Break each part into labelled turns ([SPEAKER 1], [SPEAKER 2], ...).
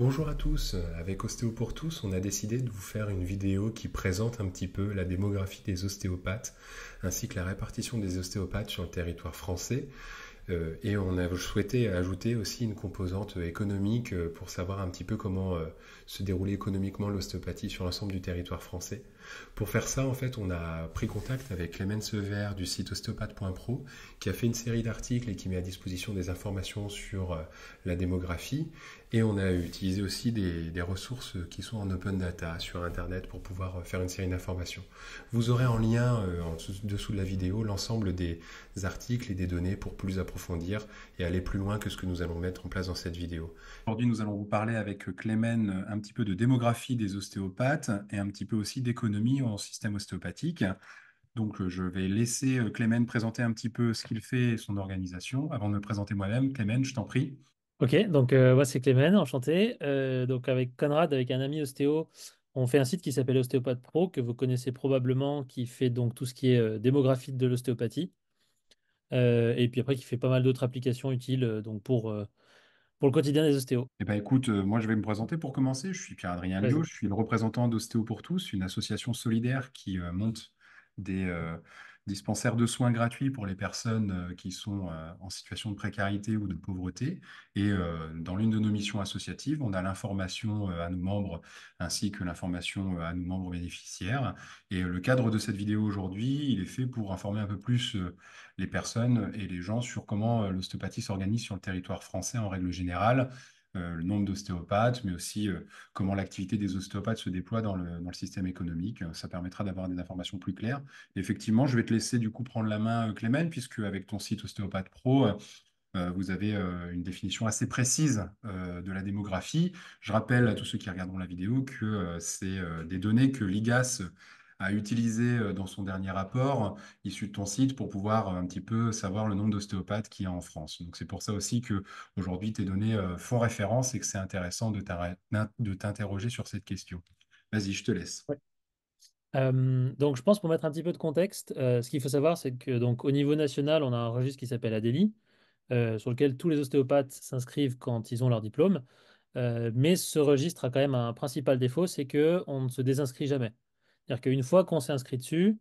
[SPEAKER 1] Bonjour à tous, avec Ostéo pour tous, on a décidé de vous faire une vidéo qui présente un petit peu la démographie des ostéopathes ainsi que la répartition des ostéopathes sur le territoire français. Euh, et on a souhaité ajouter aussi une composante économique euh, pour savoir un petit peu comment euh, se déroulait économiquement l'ostéopathie sur l'ensemble du territoire français. Pour faire ça, en fait, on a pris contact avec Clémence Sever du site ostéopathe.pro qui a fait une série d'articles et qui met à disposition des informations sur euh, la démographie. Et on a utilisé aussi des, ressources qui sont en open data sur Internet pour pouvoir euh, faire une série d'informations. Vous aurez en lien, euh, en dessous de la vidéo, l'ensemble des articles et des données pour plus approfondir et aller plus loin que ce que nous allons mettre en place dans cette vidéo. Aujourd'hui, nous allons vous parler avec Clémence un petit peu de démographie des ostéopathes et un petit peu aussi d'économie en système ostéopathique. Donc, euh, je vais laisser euh, Clément présenter un petit peu ce qu'il fait et son organisation avant de me présenter moi-même. Clément, je t'en prie.
[SPEAKER 2] Ok, donc euh, moi c'est Clément, enchanté. donc avec Conrad, avec un ami ostéo, on fait un site qui s'appelle Ostéopathe Pro, que vous connaissez probablement, qui fait donc tout ce qui est démographie de l'ostéopathie. et puis après, qui fait pas mal d'autres applications utiles donc pour pour le quotidien des ostéos
[SPEAKER 1] Eh ben, écoute, euh, moi je vais me présenter pour commencer. Je suis Pierre-Adrien Lio, je suis le représentant d'Ostéo pour tous, une association solidaire qui euh, monte des, euh, dispensaire de soins gratuits pour les personnes euh, qui sont euh, en situation de précarité ou de pauvreté. Et euh, dans l'une de nos missions associatives, on a l'information à nos membres ainsi que l'information à nos membres bénéficiaires. Et le cadre de cette vidéo aujourd'hui, il est fait pour informer un peu plus les personnes et les gens sur comment l'ostéopathie s'organise sur le territoire français en règle générale euh, le nombre d'ostéopathes, mais aussi euh, comment l'activité des ostéopathes se déploie dans le, dans le système économique. Euh, ça permettra d'avoir des informations plus claires. effectivement, je vais te laisser du coup prendre la main, Clément, puisque avec ton site Ostéopathe Pro, vous avez une définition assez précise de la démographie. Je rappelle à tous ceux qui regarderont la vidéo que c'est des données que l'IGAS à utiliser euh, dans son dernier rapport issu de ton site pour pouvoir euh, un petit peu savoir le nombre d'ostéopathes qu'il y a en France. Donc c'est pour ça aussi que aujourd'hui tes données euh, font référence et que c'est intéressant de t'interroger sur cette question. Vas-y, je te laisse.
[SPEAKER 2] donc je pense pour mettre un petit peu de contexte, ce qu'il faut savoir c'est que donc au niveau national on a un registre qui s'appelle ADELI sur lequel tous les ostéopathes s'inscrivent quand ils ont leur diplôme. mais ce registre a quand même un principal défaut, c'est qu'on ne se désinscrit jamais. C'est-à-dire qu'une fois qu'on s'est inscrit dessus,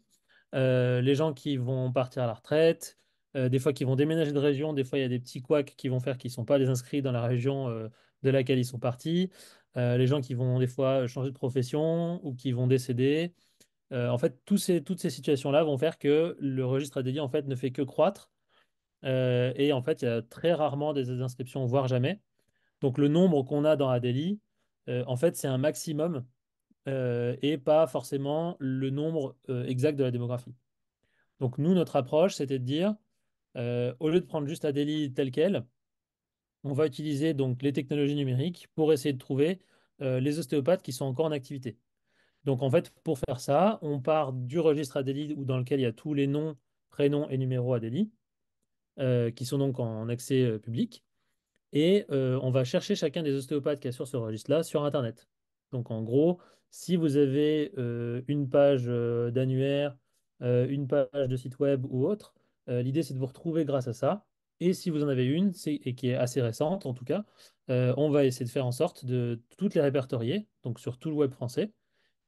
[SPEAKER 2] euh, les gens qui vont partir à la retraite, euh, des fois qui vont déménager de région, des fois il y a des petits couacs qui vont faire qu'ils ne sont pas désinscrits inscrits dans la région euh, de laquelle ils sont partis, les gens qui vont des fois changer de profession ou qui vont décéder. en fait, toutes ces situations-là vont faire que le registre à en fait, ne fait que croître. et en fait, il y a très rarement des inscriptions, voire jamais. Donc le nombre qu'on a dans Adélie, en fait, c'est un maximum euh, et pas forcément le nombre euh, exact de la démographie. Donc nous, notre approche, c'était de dire, euh, au lieu de prendre juste Adélie telle qu'elle, on va utiliser donc les technologies numériques pour essayer de trouver les ostéopathes qui sont encore en activité. Donc en fait, pour faire ça, on part du registre Adélie où dans lequel il y a tous les noms, prénoms et numéros Adélie, qui sont donc en accès public. Et on va chercher chacun des ostéopathes qui est sur ce registre-là sur Internet. Donc en gros, si vous avez euh, une page euh, d'annuaire, euh, une page de site web ou autre, l'idée c'est de vous retrouver grâce à ça. Et si vous en avez une, et qui est assez récente en tout cas, on va essayer de faire en sorte de toutes les répertorier, donc sur tout le web français.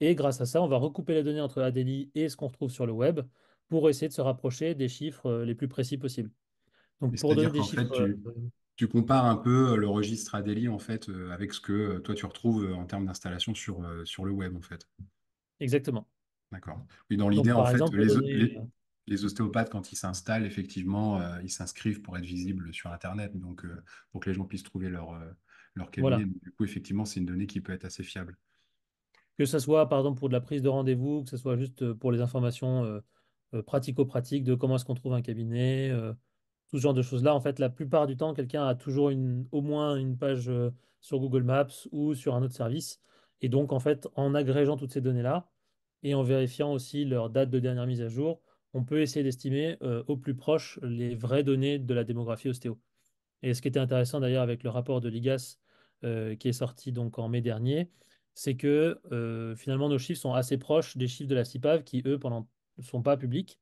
[SPEAKER 2] Et grâce à ça, on va recouper les données entre Adélie et ce qu'on retrouve sur le web pour essayer de se rapprocher des chiffres les plus précis possibles. Donc pour donner des chiffres
[SPEAKER 1] tu compares un peu euh, le registre Adélie en fait euh, avec ce que euh, toi tu retrouves en termes d'installation sur, sur le web en fait.
[SPEAKER 2] Exactement. D'accord.
[SPEAKER 1] Oui, dans l'idée en les, ostéopathes quand ils s'installent, effectivement, ils s'inscrivent pour être visibles sur Internet, donc pour que les gens puissent trouver leur, leur cabinet. Du coup, effectivement, c'est une donnée qui peut être assez fiable.
[SPEAKER 2] Que ce soit par exemple pour de la prise de rendez-vous, que ce soit juste pour les informations pratico-pratiques de comment est-ce qu'on trouve un cabinet tout ce genre de choses-là. En fait, la plupart du temps, quelqu'un a toujours une, au moins une page sur Google Maps ou sur un autre service. Et donc, en fait, en agrégeant toutes ces données-là et en vérifiant aussi leur date de dernière mise à jour, on peut essayer d'estimer au plus proche les vraies données de la démographie ostéo. Et ce qui était intéressant d'ailleurs avec le rapport de l'IGAS qui est sorti donc en mai dernier, c'est que finalement nos chiffres sont assez proches des chiffres de la CIPAV qui, eux, pendant ne sont pas publics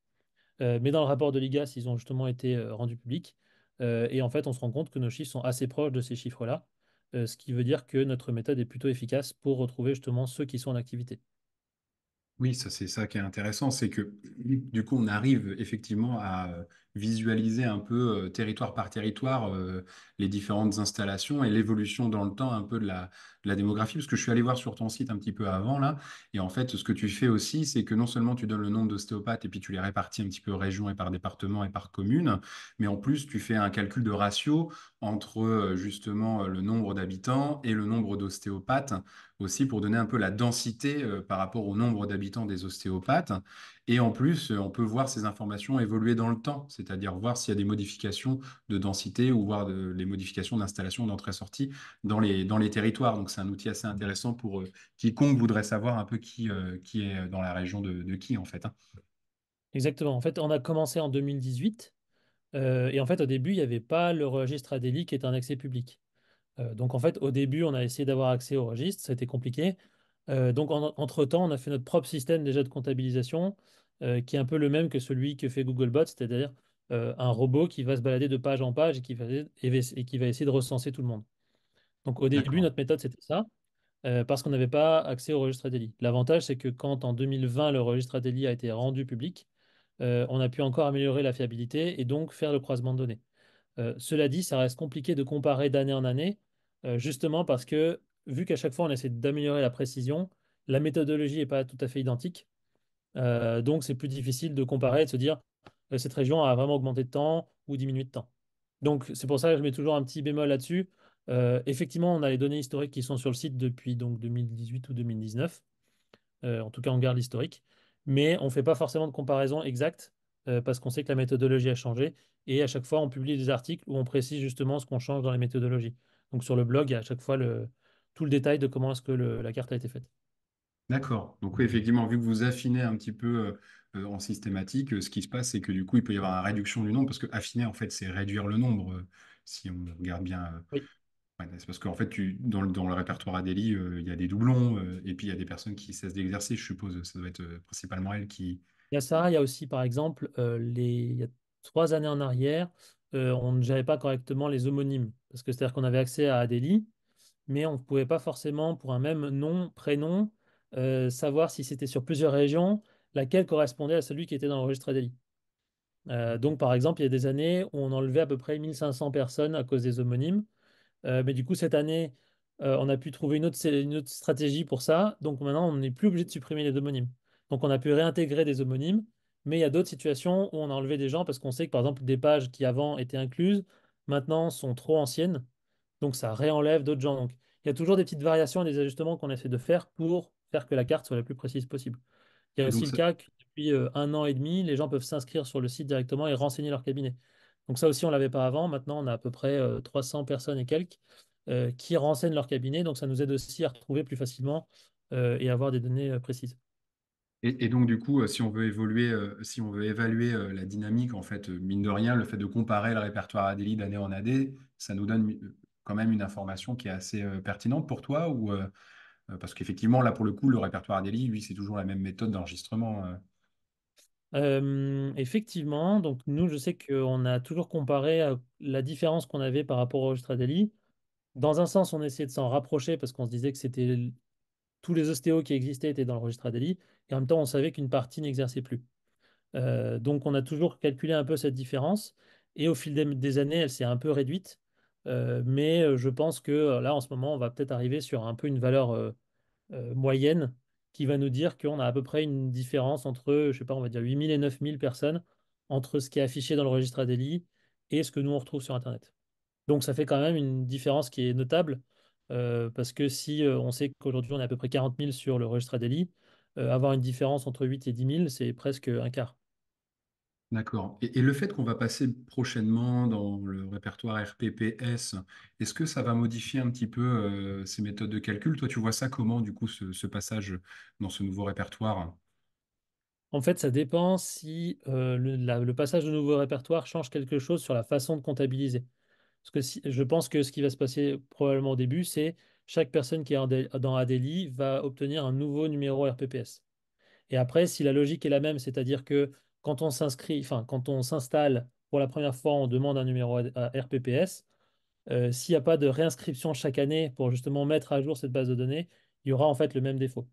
[SPEAKER 2] euh, mais dans le rapport de l'IGAS, ils ont justement été euh, rendus publics. Euh, et en fait, on se rend compte que nos chiffres sont assez proches de ces chiffres-là, ce qui veut dire que notre méthode est plutôt efficace pour retrouver justement ceux qui sont en activité.
[SPEAKER 1] Oui, ça c'est ça qui est intéressant, c'est que du coup on arrive effectivement à visualiser un peu euh, territoire par territoire euh, les différentes installations et l'évolution dans le temps un peu de la, démographie, parce que je suis allé voir sur ton site un petit peu avant là, et en fait ce que tu fais aussi, c'est que non seulement tu donnes le nombre d'ostéopathes et puis tu les répartis un petit peu région et par département et par commune, mais en plus tu fais un calcul de ratio entre euh, justement le nombre d'habitants et le nombre d'ostéopathes aussi pour donner un peu la densité par rapport au nombre d'habitants des ostéopathes. Et en plus, euh, on peut voir ces informations évoluer dans le temps, c'est-à-dire voir s'il y a des modifications de densité ou voir les modifications d'installation d'entrée-sortie dans les, dans les territoires. Donc c'est un outil assez intéressant pour euh, quiconque voudrait savoir un peu qui, euh, qui est dans la région de, qui en fait. Hein.
[SPEAKER 2] Exactement. En fait, on a commencé en 2018 et en fait au début, il n'y avait pas le registre Adélie qui est un accès public. donc en fait, au début, on a essayé d'avoir accès au registre, c'était compliqué. Euh, donc, entre-temps, on a fait notre propre système déjà de comptabilisation, euh, qui est un peu le même que celui que fait Googlebot, c'est-à-dire euh, un robot qui va se balader de page en page et qui, va, essayer de recenser tout le monde. Donc, au début, notre méthode, c'était ça. parce qu'on n'avait pas accès au registre délit. L'avantage, c'est que quand en 2020, le registre délit a été rendu public, on a pu encore améliorer la fiabilité et donc faire le croisement de données. cela dit, ça reste compliqué de comparer d'année en année, justement parce que vu qu'à chaque fois on essaie d'améliorer la précision, la méthodologie n'est pas tout à fait identique. Euh, donc c'est plus difficile de comparer et de se dire euh, cette région a vraiment augmenté de temps ou diminué de temps. Donc c'est pour ça que je mets toujours un petit bémol là-dessus. Euh, effectivement, on a les données historiques qui sont sur le site depuis donc 2018 ou 2019. en tout cas, on garde l'historique. Mais on ne fait pas forcément de comparaison exacte parce qu'on sait que la méthodologie a changé. Et à chaque fois, on publie des articles où on précise justement ce qu'on change dans les méthodologies. Donc sur le blog, il y a à chaque fois le, tout le détail de comment est-ce que la carte a été faite.
[SPEAKER 1] D'accord. Donc oui, effectivement, vu que vous affinez un petit peu euh, en systématique, euh, ce qui se passe, c'est que du coup, il peut y avoir une réduction du nombre, parce que affiner, en fait, c'est réduire le nombre, euh, si on regarde bien. c'est parce qu'en fait, dans, le, répertoire Adélie, il y a des doublons, et puis il y a des personnes qui cessent d'exercer, je suppose. Ça doit être principalement elle
[SPEAKER 2] qui... Il y a ça, il y a aussi, par exemple, les... il y a trois années en arrière, on ne gérait pas correctement les homonymes, parce que c'est-à-dire qu'on avait accès à Adélie, mais on ne pouvait pas forcément, pour un même nom, prénom, euh, savoir si c'était sur plusieurs régions, laquelle correspondait à celui qui était dans le registre euh, donc, par exemple, il y a des années où on enlevait à peu près 1500 personnes à cause des homonymes. Euh, mais du coup, cette année, on a pu trouver une une autre, stratégie pour ça. Donc, maintenant, on n'est plus obligé de supprimer les homonymes. Donc, on a pu réintégrer des homonymes. Mais il y a d'autres situations où on a enlevé des gens parce qu'on sait que, par exemple, des pages qui avant étaient incluses, maintenant sont trop anciennes donc ça réenlève d'autres gens. Donc il y a toujours des petites variations et des ajustements qu'on essaie de faire pour faire que la carte soit la plus précise possible. Il y a aussi le cas que depuis euh, un an et demi, les gens peuvent s'inscrire sur le site directement et renseigner leur cabinet. Donc ça aussi, on ne l'avait pas avant. Maintenant, on a à peu près 300 euh, personnes et quelques euh, qui renseignent leur cabinet. Donc ça nous aide aussi à retrouver plus facilement et avoir des données précises.
[SPEAKER 1] Et, donc du coup, si on veut évoluer, si on veut évaluer la dynamique, en fait, mine de rien, le fait de comparer le répertoire ADELI d'année en année, ça nous donne quand même une information qui est assez euh, pertinente pour toi ou, euh, euh, Parce qu'effectivement, là, pour le coup, le répertoire Adélie, lui, c'est toujours la même méthode d'enregistrement.
[SPEAKER 2] effectivement, donc nous, je sais qu'on a toujours comparé la différence qu'on avait par rapport au registre Adeli. Dans un sens, on essayait de s'en rapprocher parce qu'on se disait que c'était tous les ostéos qui existaient étaient dans le registre Adeli. et en même temps, on savait qu'une partie n'exerçait plus. donc, on a toujours calculé un peu cette différence, et au fil des années, elle s'est un peu réduite. Euh, mais je pense que là, en ce moment, on va peut-être arriver sur un peu une valeur moyenne qui va nous dire qu'on a à peu près une différence entre, je sais pas, on va dire 8000 et 9000 personnes entre ce qui est affiché dans le registre délit et ce que nous on retrouve sur Internet. Donc ça fait quand même une différence qui est notable parce que si on sait qu'aujourd'hui on est à peu près 40 000 sur le registre ADELI, avoir une différence entre 8 et 10 000, c'est presque un quart.
[SPEAKER 1] D'accord. Et, le fait qu'on va passer prochainement dans le répertoire RPPS, est-ce que ça va modifier un petit peu euh, ces méthodes de calcul? Toi, tu vois ça comment, du coup, ce, passage dans ce nouveau répertoire?
[SPEAKER 2] En fait, ça dépend si euh, le, passage de nouveau répertoire change quelque chose sur la façon de comptabiliser. Parce que si- je pense que ce qui va se passer probablement au début, c'est chaque personne qui est dans Adeli va obtenir un nouveau numéro RPPS. Et après, si la logique est la même, c'est-à-dire que quand on s'inscrit, enfin, quand on s'installe pour la première fois, on demande un numéro à RPPS. Euh, s'il n'y a pas de réinscription chaque année pour justement mettre à jour cette base de données, il y aura en fait le même défaut.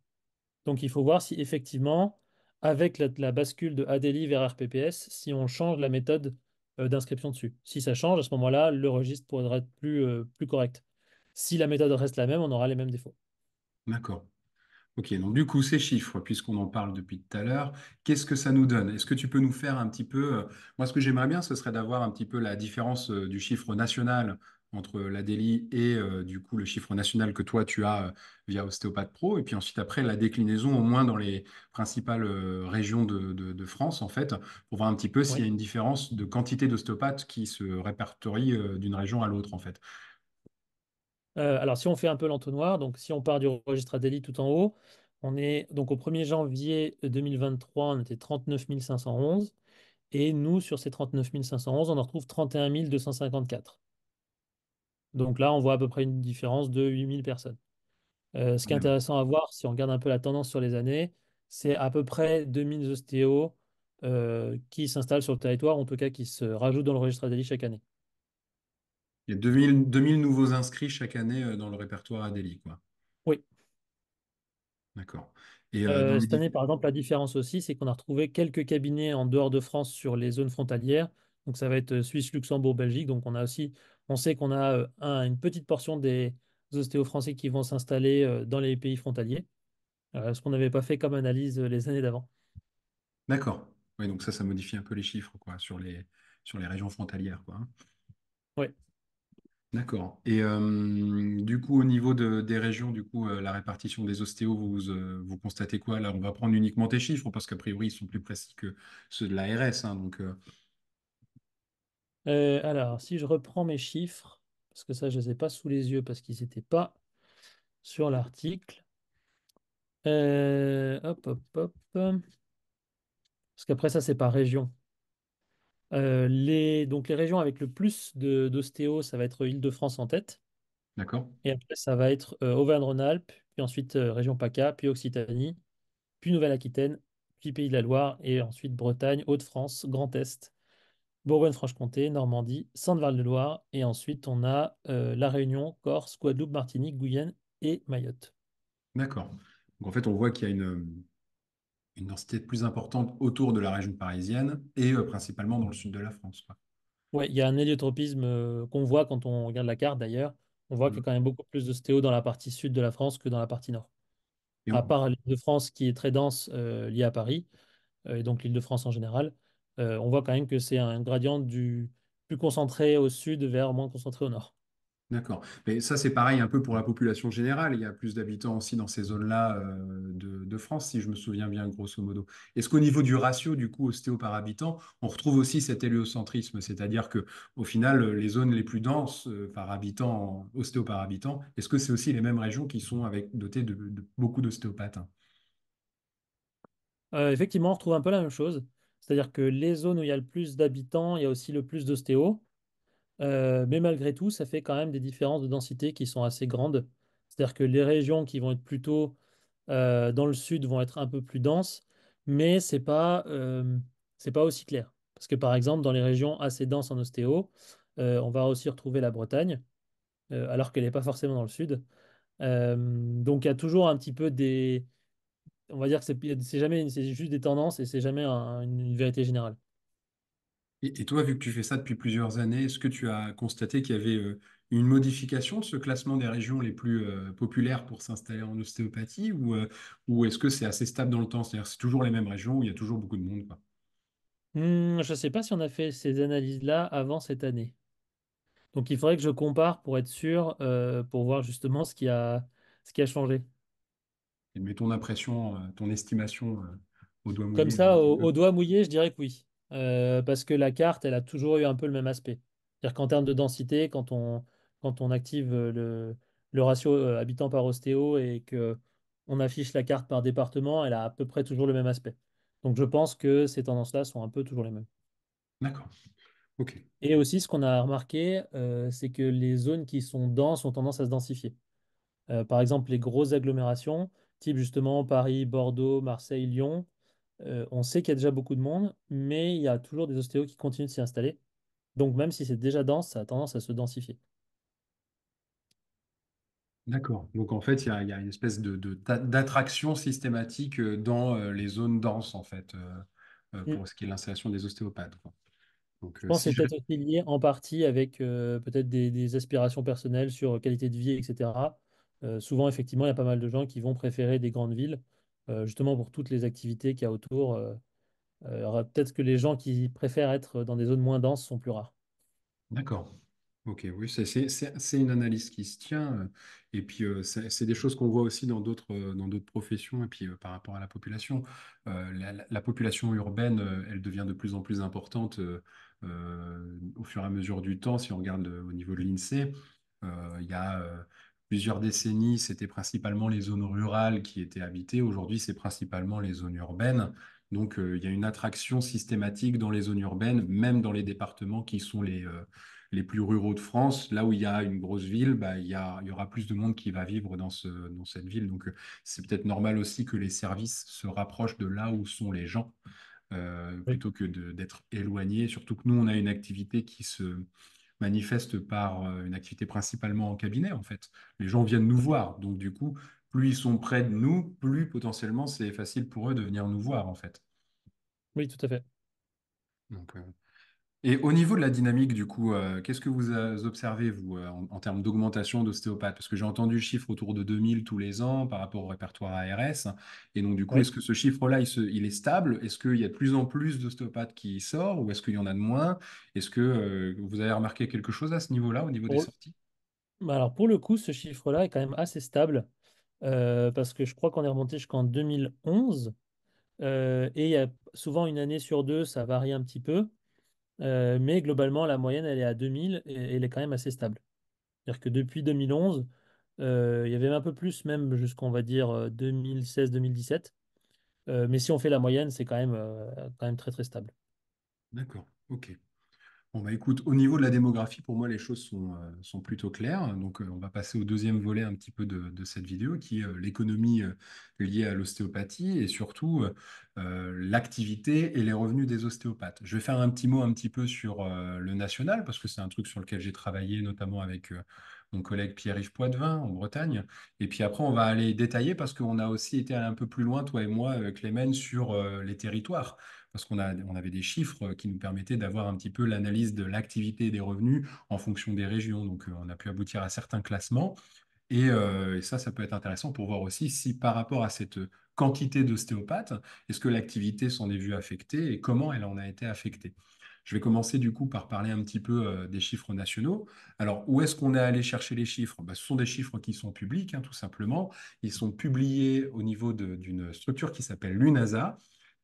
[SPEAKER 2] Donc il faut voir si effectivement, avec la, bascule de Adeli vers RPPS, si on change la méthode euh, d'inscription dessus. Si ça change, à ce moment-là, le registre pourrait être plus, euh, plus correct. Si la méthode reste la même, on aura les mêmes défauts.
[SPEAKER 1] D'accord. Ok, donc du coup, ces chiffres, puisqu'on en parle depuis tout à l'heure, qu'est-ce que ça nous donne? Est-ce que tu peux nous faire un petit peu, euh, moi ce que j'aimerais bien, ce serait d'avoir un petit peu la différence euh, du chiffre national entre euh, la délit et du coup le chiffre national que toi tu as via Ostéopathe Pro, et puis ensuite après la déclinaison au moins dans les principales régions de, France en fait, pour voir un petit peu s'il y a une différence de quantité d'ostéopathes qui se répertorie d'une région à l'autre en fait.
[SPEAKER 2] Euh, alors, si on fait un peu l'entonnoir, donc si on part du registre Adélie tout en haut, on est donc au 1er janvier 2023, on était 39 511. Et nous, sur ces 39 511, on en retrouve 31 254. Donc là, on voit à peu près une différence de 8000 personnes. Euh, ce qui est intéressant à voir, si on regarde un peu la tendance sur les années, c'est à peu près 2000 ostéos euh, qui s'installent sur le territoire, en tout cas qui se rajoutent dans le registre Delhi chaque année.
[SPEAKER 1] Il y a 2000, nouveaux inscrits chaque année euh, dans le répertoire à Delhi, quoi. Oui. D'accord. Et euh, euh, cette
[SPEAKER 2] année, par exemple, la différence aussi, c'est qu'on a retrouvé quelques cabinets en dehors de France sur les zones frontalières. Donc, ça va être Suisse, Luxembourg, Belgique. Donc, on a aussi, on sait qu'on a une petite portion des ostéos français qui vont s'installer dans les pays frontaliers, ce qu'on n'avait pas fait comme analyse les années d'avant.
[SPEAKER 1] D'accord. Oui, donc ça, ça modifie un peu les chiffres quoi, sur, les, sur les régions frontalières. Quoi. Hein. Oui. D'accord. Et euh, du coup, au niveau des régions, du coup, euh, la répartition des ostéos, vous, euh, constatez quoi? Là, on va prendre uniquement tes chiffres parce qu'a priori, ils sont plus précis que ceux de l'ARS. Hein,
[SPEAKER 2] alors, si je reprends mes chiffres, parce que ça, je ne les ai pas sous les yeux parce qu'ils n'étaient pas sur l'article. hop, hop, hop. Parce qu'après ça, c'est par région. Euh, les, donc les régions avec le plus de- d'ostéo, ça va être Île-de-France en tête. D'accord. Et après, ça va être euh, Auvergne-Rhône-Alpes, puis ensuite euh, région PACA, puis Occitanie, puis Nouvelle-Aquitaine, puis Pays de la Loire, et ensuite Bretagne, Hauts-de-France, Grand Est, Bourgogne-Franche-Comté, Normandie, Centre-Val-de-Loire, et ensuite on a La Réunion, Corse, Guadeloupe, Martinique, Guyane et Mayotte.
[SPEAKER 1] D'accord. Donc en fait, on voit qu'il y a une, une densité plus importante autour de la région parisienne et euh, principalement dans le sud de la France.
[SPEAKER 2] Oui, il y a un héliotropisme euh, qu'on voit quand on regarde la carte d'ailleurs. On voit que mmh. qu'il y a quand même beaucoup plus de stéo dans la partie sud de la France que dans la partie nord. à part l'île de France qui est très dense euh, liée à Paris, et donc l'île de France en général, on voit quand même que c'est un gradient du plus concentré au sud vers moins concentré au nord.
[SPEAKER 1] D'accord. Mais ça, c'est pareil un peu pour la population générale. Il y a plus d'habitants aussi dans ces zones-là euh, de, France, si je me souviens bien, grosso modo. Est-ce qu'au niveau du ratio, du coup, ostéo par habitant, on retrouve aussi cet héliocentrisme C'est-à-dire que, au final, les zones les plus denses euh, par habitant, ostéo par habitant, est-ce que c'est aussi les mêmes régions qui sont avec, dotées de, beaucoup d'ostéopathes
[SPEAKER 2] euh, Effectivement, on retrouve un peu la même chose. C'est-à-dire que les zones où il y a le plus d'habitants, il y a aussi le plus d'ostéo. Euh, mais malgré tout, ça fait quand même des différences de densité qui sont assez grandes. C'est-à-dire que les régions qui vont être plutôt euh, dans le sud vont être un peu plus denses, mais ce n'est euh, pas, aussi clair. Parce que par exemple, dans les régions assez denses en ostéo, on va aussi retrouver la Bretagne, alors qu'elle n'est pas forcément dans le sud. donc il y a toujours un petit peu des... On va dire que c'est jamais, juste des tendances et c'est jamais une vérité générale.
[SPEAKER 1] Et, toi, vu que tu fais ça depuis plusieurs années, est-ce que tu as constaté qu'il y avait euh, une modification de ce classement des régions les plus euh, populaires pour s'installer en ostéopathie ou, euh, ou est-ce que c'est assez stable dans le temps C'est-à-dire c'est toujours les mêmes régions où il y a toujours beaucoup de monde
[SPEAKER 2] mmh, je ne sais pas si on a fait ces analyses-là avant cette année. Donc il faudrait que je compare pour être sûr, pour voir justement ce qui a, ce qui a changé.
[SPEAKER 1] Et ton impression, ton estimation au doigt mouillé. Comme ça,
[SPEAKER 2] au, au doigt mouillé, je dirais que oui. Euh, parce que la carte, elle a toujours eu un peu le même aspect. C'est-à-dire qu'en termes de densité, quand on, quand on active euh, le, le ratio euh, habitant par ostéo et que on affiche la carte par département, elle a à peu près toujours le même aspect. Donc je pense que ces tendances-là sont un peu toujours les mêmes. D'accord. Et aussi, ce qu'on a remarqué, c'est que les zones qui sont denses ont tendance à se densifier. par exemple, les grosses agglomérations, type justement Paris, Bordeaux, Marseille, Lyon, euh, on sait qu'il y a déjà beaucoup de monde, mais il y a toujours des ostéos qui continuent de s'y installer. Donc même si c'est déjà dense, ça a tendance à se densifier.
[SPEAKER 1] D'accord. Donc en fait, il y a, une espèce de, d'attraction systématique euh, dans euh, les zones denses, en fait, mm. pour ce qui est l'installation des ostéopathes, Je pense que c'est peut-être
[SPEAKER 2] lié en partie avec peut-être des, aspirations personnelles sur qualité de vie, etc. souvent, effectivement, il y a pas mal de gens qui vont préférer des grandes villes euh, justement pour toutes les activités qu'il y a autour. Euh, euh, peut-être que les gens qui préfèrent être dans des zones moins denses sont plus rares.
[SPEAKER 1] D'accord. Ok, oui, c'est une analyse qui se tient. Et puis, c'est des choses qu'on voit aussi dans d'autres professions et puis par rapport à la population. La, population urbaine, elle devient de plus en plus importante au fur et à mesure du temps. Si on regarde au niveau de l'INSEE, il y a plusieurs décennies, c'était principalement les zones rurales qui étaient habitées. Aujourd'hui, c'est principalement les zones urbaines. Donc, euh, il y a une attraction systématique dans les zones urbaines, même dans les départements qui sont les, euh, les plus ruraux de France. Là où il y a une grosse ville, bah, il, y aura plus de monde qui va vivre dans, cette ville. Donc, euh, c'est peut-être normal aussi que les services se rapprochent de là où sont les gens, plutôt que d'être éloignés. Surtout que nous, on a une activité qui se manifeste par euh, une activité principalement en cabinet, en fait. Les gens viennent nous voir. Donc, du coup, plus ils sont près de nous, plus potentiellement c'est facile pour eux de venir nous voir, en fait.
[SPEAKER 2] Oui, tout à fait. Donc, euh,
[SPEAKER 1] et au niveau de la dynamique, du coup, euh, qu'est-ce que vous euh, observez, vous, euh, en, termes d'augmentation d'ostéopathes Parce que j'ai entendu le chiffre autour de 2000 tous les ans par rapport au répertoire ARS. Et donc, du coup, est-ce que ce chiffre-là, il, est stable Est-ce qu'il y a de plus en plus d'ostéopathes qui sortent ou est-ce qu'il y en a de moins Est-ce que vous avez remarqué quelque chose à ce niveau-là, au niveau des sorties
[SPEAKER 2] bah, Alors, pour le coup, ce chiffre-là est quand même assez stable parce que je crois qu'on est remonté jusqu'en 2011. et il y a souvent une année sur deux, ça varie un petit peu. Euh, mais globalement, la moyenne, elle est à 2000 et, elle est quand même assez stable. C'est-à-dire que depuis 2011, euh, il y avait un peu plus même jusqu'on va dire 2016-2017. Euh, mais si on fait la moyenne, c'est quand, même, quand même très très stable. D'accord, ok.
[SPEAKER 1] Bah, écoute, au niveau de la démographie, pour moi, les choses sont, euh, plutôt claires. Donc, euh, on va passer au deuxième volet un petit peu de, cette vidéo, qui est euh, l'économie liée à l'ostéopathie et surtout l'activité et les revenus des ostéopathes. Je vais faire un petit mot un petit peu sur le national, parce que c'est un truc sur lequel j'ai travaillé, notamment avec mon collègue Pierre-Yves Poitvin en Bretagne. Et puis après, on va aller détailler parce qu'on a aussi été un peu plus loin, toi et moi, Clément, sur les territoires parce qu'on avait des chiffres euh, qui nous permettaient d'avoir un petit peu l'analyse de l'activité des revenus en fonction des régions. Donc, euh, on a pu aboutir à certains classements. Euh, et, ça, ça peut être intéressant pour voir aussi si par rapport à cette quantité d'ostéopathes, est-ce que l'activité s'en est vue affectée et comment elle en a été affectée. Je vais commencer du coup par parler un petit peu des chiffres nationaux. Alors, où est-ce qu'on est allé chercher les chiffres bah, Ce sont des chiffres qui sont publics, hein, tout simplement. Ils sont publiés au niveau d'une structure qui s'appelle l'UNASA,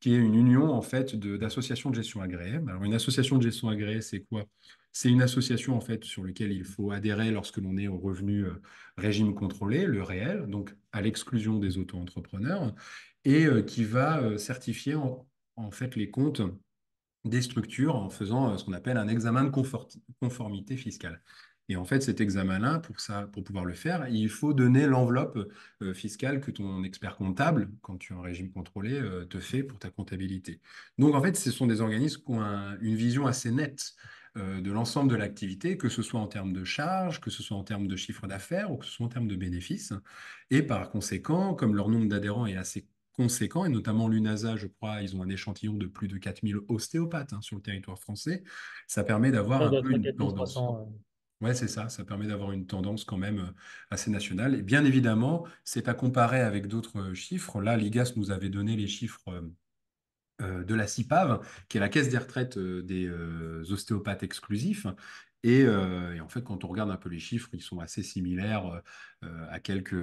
[SPEAKER 1] qui est une union en fait d'associations de, gestion agréée. Alors une association de gestion agréée, c'est quoi C'est une association en fait sur laquelle il faut adhérer lorsque l'on est au revenu euh, régime contrôlé, le réel, donc à l'exclusion des auto-entrepreneurs, et euh, qui va euh, certifier en, fait les comptes des structures en faisant ce qu'on appelle un examen de conformité fiscale. Et en fait, cet examen-là, pour, pour pouvoir le faire, il faut donner l'enveloppe euh, fiscale que ton expert comptable, quand tu es en régime contrôlé, euh, te fait pour ta comptabilité. Donc, en fait, ce sont des organismes qui ont une vision assez nette euh, de l'ensemble de l'activité, que ce soit en termes de charges, que ce soit en termes de chiffre d'affaires ou que ce soit en termes de bénéfices. Et par conséquent, comme leur nombre d'adhérents est assez conséquent, et notamment l'UNASA, je crois, ils ont un échantillon de plus de 4000 ostéopathes hein, sur le territoire français, ça permet d'avoir un peu une tendance. Oui, c'est ça. Ça permet d'avoir une tendance quand même euh, assez nationale. Et bien évidemment, c'est à comparer avec d'autres euh, chiffres. Là, l'IGAS nous avait donné les chiffres euh, de la CIPAV, qui est la caisse des retraites des ostéopathes exclusifs. Et, en fait, quand on regarde un peu les chiffres, ils sont assez similaires à quelques,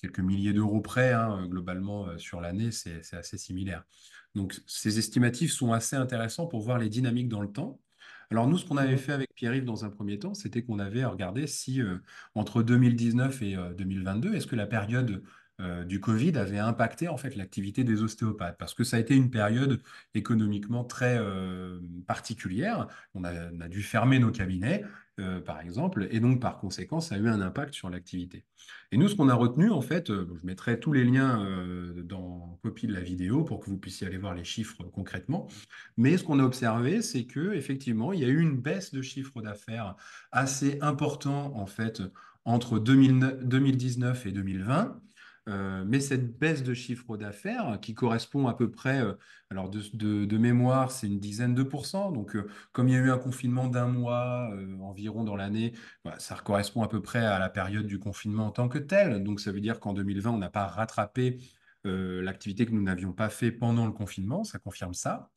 [SPEAKER 1] quelques milliers d'euros près, hein, globalement, sur l'année, c'est assez similaire. Donc, ces estimatifs sont assez intéressants pour voir les dynamiques dans le temps. Alors nous, ce qu'on avait fait avec Pierre-Yves dans un premier temps, c'était qu'on avait regardé si euh, entre 2019 et 2022, euh, est-ce que la période euh, du Covid avait impacté en fait l'activité des ostéopathes parce que ça a été une période économiquement très particulière. on a, dû fermer nos cabinets euh, par exemple, et donc par conséquent, ça a eu un impact sur l'activité. Et nous, ce qu'on a retenu, en fait, euh, je mettrai tous les liens euh, dans copie de la vidéo pour que vous puissiez aller voir les chiffres concrètement, mais ce qu'on a observé, c'est qu'effectivement, il y a eu une baisse de chiffre d'affaires assez important en fait entre 2019 et 2020 euh, mais cette baisse de chiffre d'affaires qui correspond à peu près, euh, alors de, mémoire, c'est une dizaine de pourcents. Donc, euh, comme il y a eu un confinement d'un mois environ dans l'année, bah, ça correspond à peu près à la période du confinement en tant que tel. Donc, ça veut dire qu'en 2020, on n'a pas rattrapé l'activité que nous n'avions pas fait pendant le confinement. Ça confirme ça.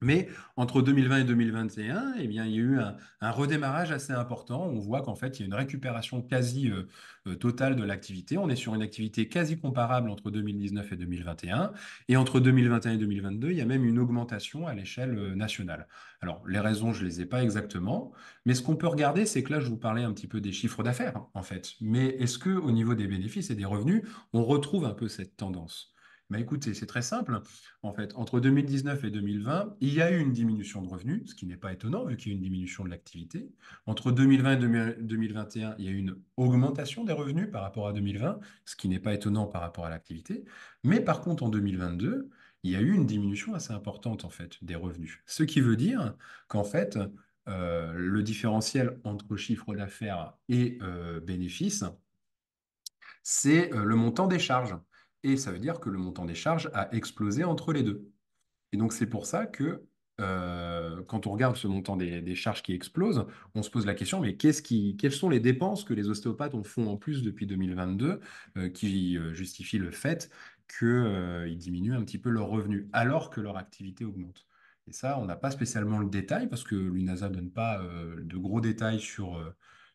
[SPEAKER 1] Mais entre 2020 et 2021, eh bien, il y a eu un, redémarrage assez important. On voit qu'en fait, il y a une récupération quasi euh, euh, totale de l'activité. On est sur une activité quasi comparable entre 2019 et 2021. Et entre 2021 et 2022, il y a même une augmentation à l'échelle euh, nationale. Alors, les raisons, je ne les ai pas exactement. Mais ce qu'on peut regarder, c'est que là, je vous parlais un petit peu des chiffres d'affaires, en fait. Mais est-ce qu'au niveau des bénéfices et des revenus, on retrouve un peu cette tendance bah, écoutez, c'est très simple. En fait, entre 2019 et 2020, il y a eu une diminution de revenus, ce qui n'est pas étonnant vu qu'il y a eu une diminution de l'activité. Entre 2020 et 2021, il y a eu une augmentation des revenus par rapport à 2020, ce qui n'est pas étonnant par rapport à l'activité. Mais par contre, en 2022, il y a eu une diminution assez importante en fait des revenus. Ce qui veut dire qu'en fait, euh, le différentiel entre chiffre d'affaires et euh, bénéfices, c'est euh, le montant des charges et ça veut dire que le montant des charges a explosé entre les deux. Et donc c'est pour ça que euh, quand on regarde ce montant des, charges qui explose, on se pose la question, mais qu'est-ce qui, quelles sont les dépenses que les ostéopathes ont font en plus depuis 2022 euh, qui euh, justifient le fait qu'ils diminuent un petit peu leurs revenus alors que leur activité augmente et ça, on n'a pas spécialement le détail parce que l'UNASA ne donne pas de gros détails sur,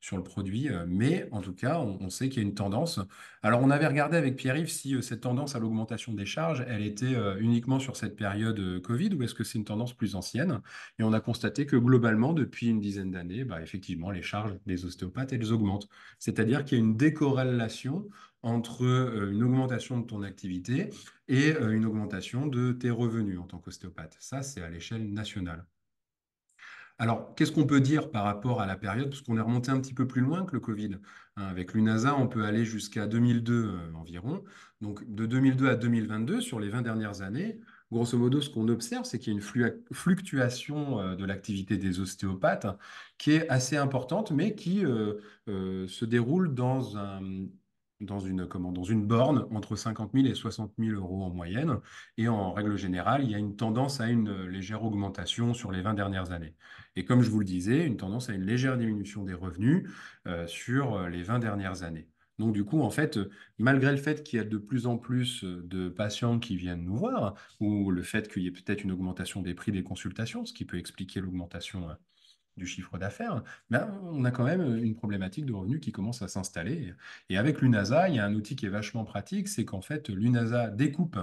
[SPEAKER 1] sur le produit. Euh, mais en tout cas, on, sait qu'il y a une tendance. Alors, on avait regardé avec Pierre-Yves si euh, cette tendance à l'augmentation des charges, elle était euh, uniquement sur cette période Covid ou est-ce que c'est une tendance plus ancienne Et on a constaté que globalement, depuis une dizaine d'années, bah, effectivement, les charges des ostéopathes, elles augmentent. C'est-à-dire qu'il y a une décorrélation entre une augmentation de ton activité et une augmentation de tes revenus en tant qu'ostéopathe. Ça, c'est à l'échelle nationale. Alors, qu'est-ce qu'on peut dire par rapport à la période Parce qu'on est remonté un petit peu plus loin que le Covid. Hein. avec l'UNASA, on peut aller jusqu'à 2002 euh, environ. Donc, de 2002 à 2022, sur les 20 dernières années, grosso modo, ce qu'on observe, c'est qu'il y a une fluctuation euh, de l'activité des ostéopathes qui est assez importante, mais qui euh, se déroule dans un dans une, dans une borne entre 50 000 et 60 000 euros en moyenne. Et en règle générale, il y a une tendance à une légère augmentation sur les 20 dernières années. Et comme je vous le disais, une tendance à une légère diminution des revenus euh, sur les 20 dernières années. Donc du coup, en fait, malgré le fait qu'il y a de plus en plus de patients qui viennent nous voir, ou le fait qu'il y ait peut-être une augmentation des prix des consultations, ce qui peut expliquer l'augmentation euh, du chiffre d'affaires, on a quand même une problématique de revenus qui commence à s'installer. Et avec l'UNASA, il y a un outil qui est vachement pratique, c'est qu'en fait, l'UNASA découpe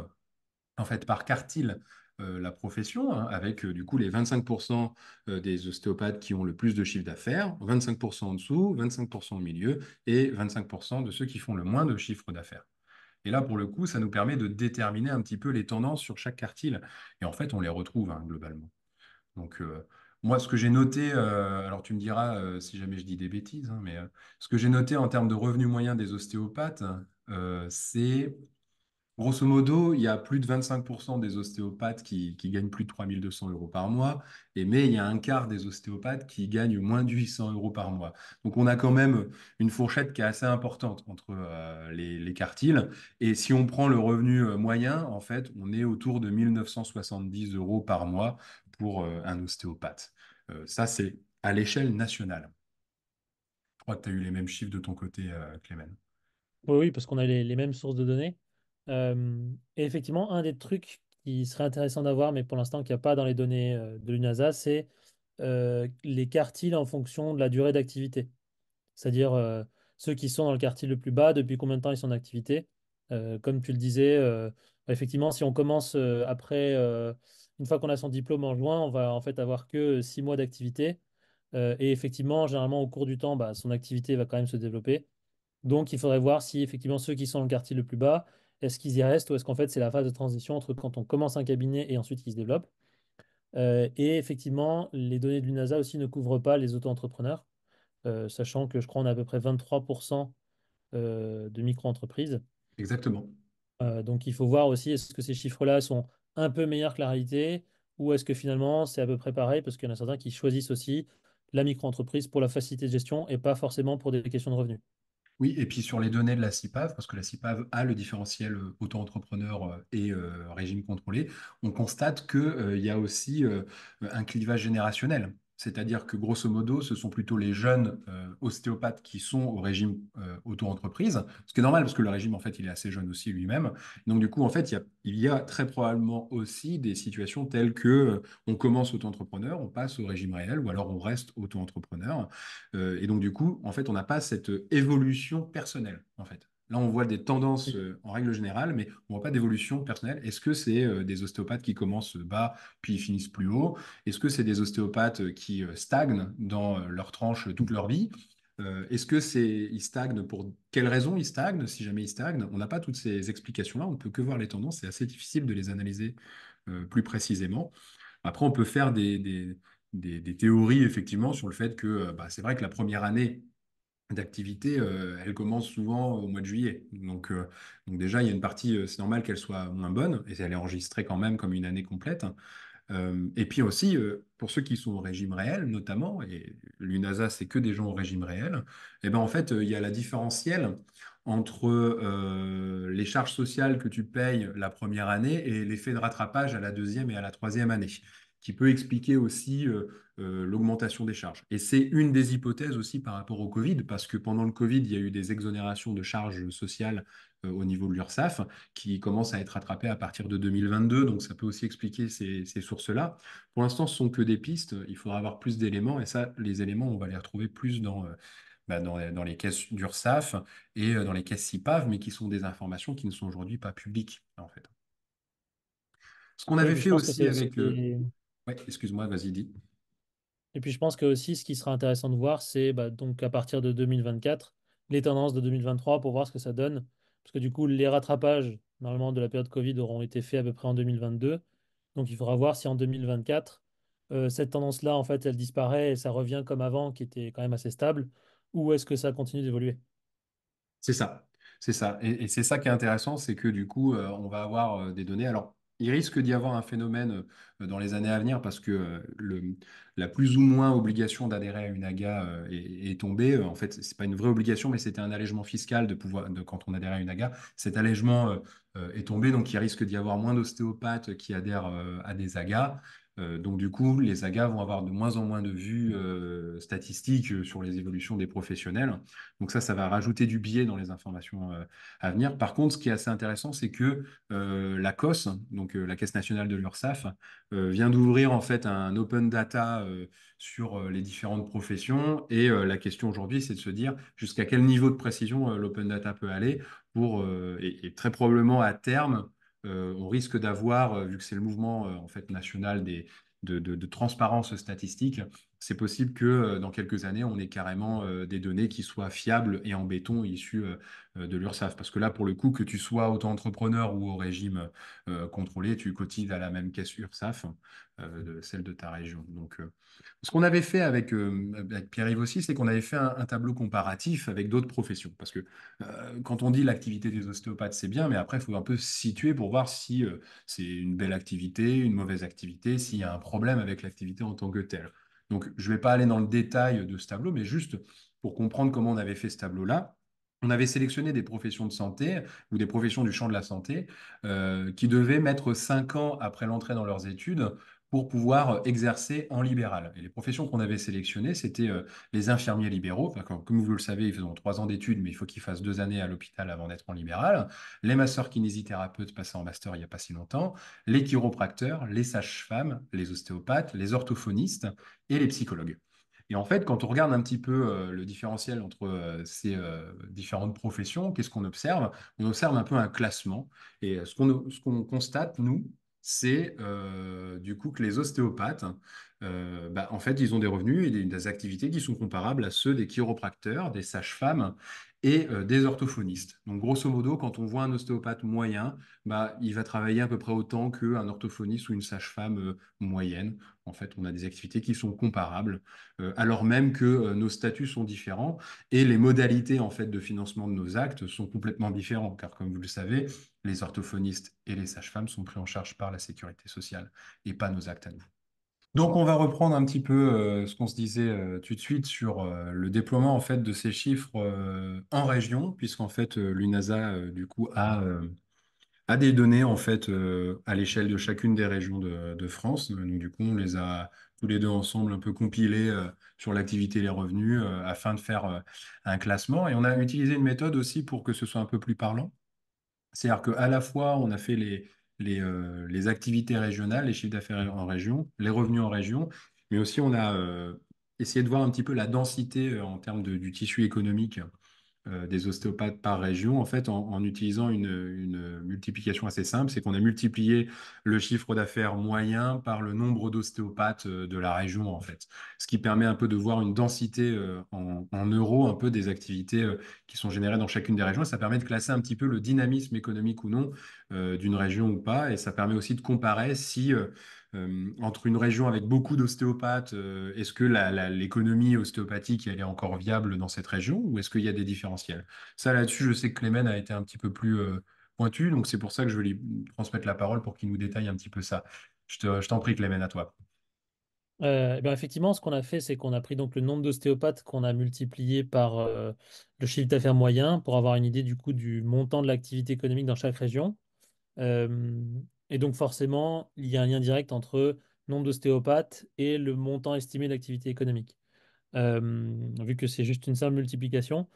[SPEAKER 1] en fait, par quartile euh, la profession, hein, avec euh, du coup les 25% euh, des ostéopathes qui ont le plus de chiffre d'affaires, 25% en dessous, 25% au milieu et 25% de ceux qui font le moins de chiffre d'affaires. Et là, pour le coup, ça nous permet de déterminer un petit peu les tendances sur chaque quartile. Et en fait, on les retrouve hein, globalement. Donc, moi, ce que j'ai noté, euh, alors tu me diras euh, si jamais je dis des bêtises, hein, mais euh, ce que j'ai noté en termes de revenus moyens des ostéopathes, c'est Grosso modo, il y a plus de 25% des ostéopathes qui, gagnent plus de 3200 euros par mois, mais il y a un quart des ostéopathes qui gagnent moins de 800 euros par mois. Donc on a quand même une fourchette qui est assez importante entre euh, les, quartiles. Et si on prend le revenu euh, moyen, en fait, on est autour de 1970 euros par mois pour euh, un ostéopathe. ça, c'est à l'échelle nationale. Je crois que tu as eu les mêmes chiffres de ton côté, Clément.
[SPEAKER 2] Oui, parce qu'on a les mêmes sources de données. Euh, et effectivement, un des trucs qui serait intéressant d'avoir, mais pour l'instant qu'il n'y a pas dans les données euh, de l'UNASA, c'est euh, les quartiles en fonction de la durée d'activité. C'est-à-dire ceux qui sont dans le quartile le plus bas, depuis combien de temps ils sont en activité. comme tu le disais, effectivement, si on commence après, une fois qu'on a son diplôme en juin, on va en fait avoir que six mois d'activité. et effectivement, généralement, au cours du temps, bah, son activité va quand même se développer. Donc, il faudrait voir si effectivement ceux qui sont dans le quartier le plus bas, est-ce qu'ils y restent ou est-ce qu'en fait c'est la phase de transition entre quand on commence un cabinet et ensuite qu'ils se développent euh, Et effectivement, les données du NASA aussi ne couvrent pas les auto-entrepreneurs, euh, sachant que je crois qu'on a à peu près 23% euh, de micro-entreprises. Exactement. donc il faut voir aussi est-ce que ces chiffres-là sont un peu meilleurs que la réalité ou est-ce que finalement c'est à peu près pareil parce qu'il y en a certains qui choisissent aussi la micro-entreprise pour la facilité de gestion et pas forcément pour des questions de revenus.
[SPEAKER 1] Oui, et puis sur les données de la CIPAV, parce que la CIPAV a le différentiel euh, auto-entrepreneur euh, et euh, régime contrôlé, on constate qu'il y a aussi un clivage générationnel c'est-à-dire que grosso modo, ce sont plutôt les jeunes euh, ostéopathes qui sont au régime euh, auto-entreprise, ce qui est normal parce que le régime, en fait, il est assez jeune aussi lui-même. Donc, du coup, en fait, il y a, très probablement aussi des situations telles que euh, on commence auto-entrepreneur, on passe au régime réel ou alors on reste auto-entrepreneur. et donc, du coup, en fait, on n'a pas cette évolution personnelle, en fait. Là, on voit des tendances euh, en règle générale, mais on ne voit pas d'évolution personnelle. Est-ce que c'est euh, des ostéopathes qui commencent bas, puis finissent plus haut Est-ce que c'est des ostéopathes euh, qui stagnent dans leur tranche toute leur vie Est-ce que c'est ils stagnent pour quelles raisons ils stagnent Si jamais ils stagnent, on n'a pas toutes ces explications-là. On ne peut que voir les tendances. C'est assez difficile de les analyser plus précisément. Après, on peut faire des, des, théories effectivement sur le fait que bah, c'est vrai que la première année d'activité, euh, elle commence souvent au mois de juillet. Donc, euh, donc déjà, il y a une partie, euh, c'est normal qu'elle soit moins bonne, et elle est enregistrée quand même comme une année complète. et puis aussi, pour ceux qui sont au régime réel, notamment, et l'UNASA, c'est que des gens au régime réel, et eh ben en fait, il y a la différentielle entre les charges sociales que tu payes la première année et l'effet de rattrapage à la deuxième et à la troisième année qui peut expliquer aussi euh, euh, l'augmentation des charges. Et c'est une des hypothèses aussi par rapport au Covid, parce que pendant le Covid, il y a eu des exonérations de charges sociales euh, au niveau de l'URSSAF qui commencent à être rattrapées à partir de 2022. Donc ça peut aussi expliquer ces, sources-là. Pour l'instant, ce ne sont que des pistes. Il faudra avoir plus d'éléments. Et ça, les éléments, on va les retrouver plus dans... Bah, dans, les caisses d'URSAF et dans les caisses CIPAV, mais qui sont des informations qui ne sont aujourd'hui pas publiques, en fait.
[SPEAKER 2] Ce qu'on avait fait aussi avec
[SPEAKER 1] excuse-moi, vas-y, dis.
[SPEAKER 2] Et puis je pense que aussi ce qui sera intéressant de voir, c'est bah, donc à partir de 2024, les tendances de 2023 pour voir ce que ça donne. Parce que du coup, les rattrapages, normalement, de la période Covid auront été faits à peu près en 2022. Donc il faudra voir si en 2024, euh, cette tendance-là, en fait, elle disparaît et ça revient comme avant, qui était quand même assez stable, ou est-ce que ça continue d'évoluer
[SPEAKER 1] C'est ça, c'est ça. Et, c'est ça qui est intéressant, c'est que du coup, euh, on va avoir euh, des données. Alors, il risque d'y avoir un phénomène euh, dans les années à venir parce que euh, la plus ou moins obligation d'adhérer à une AGA euh, est, tombée. En fait, ce n'est pas une vraie obligation, mais c'était un allègement fiscal de pouvoir, quand on adhérait à une AGA. Cet allègement est tombé, donc il risque d'y avoir moins d'ostéopathes qui adhèrent à des AGA. Euh, donc du coup, les agas vont avoir de moins en moins de vues euh, statistiques euh, sur les évolutions des professionnels. Donc ça, ça va rajouter du biais dans les informations à venir. Par contre, ce qui est assez intéressant, c'est que la COS, donc la Caisse nationale de l'URSSAF, vient d'ouvrir en fait un open data sur les différentes professions. Et la question aujourd'hui, c'est de se dire jusqu'à quel niveau de précision l'open data peut aller pour et, très probablement à terme euh, on risque d'avoir, euh, vu que c'est le mouvement euh, en fait national des, de, de transparence statistique, c'est possible que euh, dans quelques années, on ait carrément euh, des données qui soient fiables et en béton issues euh, de l'URSSAF. Parce que là, pour le coup, que tu sois auto-entrepreneur ou au régime contrôlé, tu cotises à la même caisse URSSAF, celle de ta région. Donc, ce qu'on avait fait avec, Pierre-Yves aussi, c'est qu'on avait fait un, tableau comparatif avec d'autres professions. Parce que quand on dit l'activité des ostéopathes, c'est bien, mais après, il faut un peu se situer pour voir si c'est une belle activité, une mauvaise activité, s'il y a un problème avec l'activité en tant que telle. Donc, je ne vais pas aller dans le détail de ce tableau, mais juste pour comprendre comment on avait fait ce tableau-là. On avait sélectionné des professions de santé ou des professions du champ de la santé euh, qui devaient mettre cinq ans après l'entrée dans leurs études pour pouvoir euh, exercer en libéral. Et les professions qu'on avait sélectionnées, c'était euh, les infirmiers libéraux. Comme vous le savez, ils font trois ans d'études, mais il faut qu'ils fassent deux années à l'hôpital avant d'être en libéral. Les masseurs kinésithérapeutes passés en master il n'y a pas si longtemps. Les chiropracteurs, les sages-femmes, les ostéopathes, les orthophonistes et les psychologues. Et en fait, quand on regarde un petit peu euh, le différentiel entre ces différentes professions, qu'est-ce qu'on observe On observe un peu un classement. Et ce qu'on constate, nous, c'est euh, du coup que les ostéopathes, euh, bah, en fait, ils ont des revenus et des, activités qui sont comparables à ceux des chiropracteurs, des sages-femmes et euh, des orthophonistes. Donc, grosso modo, quand on voit un ostéopathe moyen, bah, il va travailler à peu près autant qu'un orthophoniste ou une sage-femme euh, moyenne. En fait, on a des activités qui sont comparables, euh, alors même que nos statuts sont différents et les modalités en fait, de financement de nos actes sont complètement différents, car comme vous le savez, les orthophonistes et les sages-femmes sont pris en charge par la sécurité sociale et pas nos actes à nous. Donc, on va reprendre un petit peu euh, ce qu'on se disait euh, tout de suite sur euh, le déploiement en fait de ces chiffres en région, puisqu'en fait l'UNASA du coup a, des données en fait à l'échelle de chacune des régions de, France. Donc du coup, on les a tous les deux ensemble un peu compilés sur l'activité et les revenus afin de faire un classement. Et on a utilisé une méthode aussi pour que ce soit un peu plus parlant. C'est-à-dire qu'à la fois on a fait les euh, les, activités régionales, les chiffres d'affaires en région, les revenus en région, mais aussi on a euh, essayé de voir un petit peu la densité euh, en termes du tissu économique euh, des ostéopathes par région, en fait, en, utilisant une, multiplication assez simple, c'est qu'on a multiplié le chiffre d'affaires moyen par le nombre d'ostéopathes euh, de la région, en fait. Ce qui permet un peu de voir une densité euh, en, en, euros, un peu des activités qui sont générées dans chacune des régions. ça permet de classer un petit peu le dynamisme économique ou non d'une région ou pas. Et ça permet aussi de comparer si euh, entre une région avec beaucoup d'ostéopathes, euh, est-ce que l'économie ostéopathique, est encore viable dans cette région ou est-ce qu'il y a des différentiels Ça, là-dessus, je sais que Clémen a été un petit peu plus euh, pointu, donc c'est pour ça que je vais lui transmettre la parole pour qu'il nous détaille un petit peu ça. Je t'en prie, Clémen, à toi.
[SPEAKER 2] Eh ben, effectivement, ce qu'on a fait, c'est qu'on a pris donc le nombre d'ostéopathes qu'on a multiplié par le chiffre d'affaires moyen pour avoir une idée du coup du montant de l'activité économique dans chaque région. Et donc forcément, il y a un lien direct entre nombre d'ostéopathes et le montant estimé d'activité économique, euh, vu que c'est juste une simple multiplication.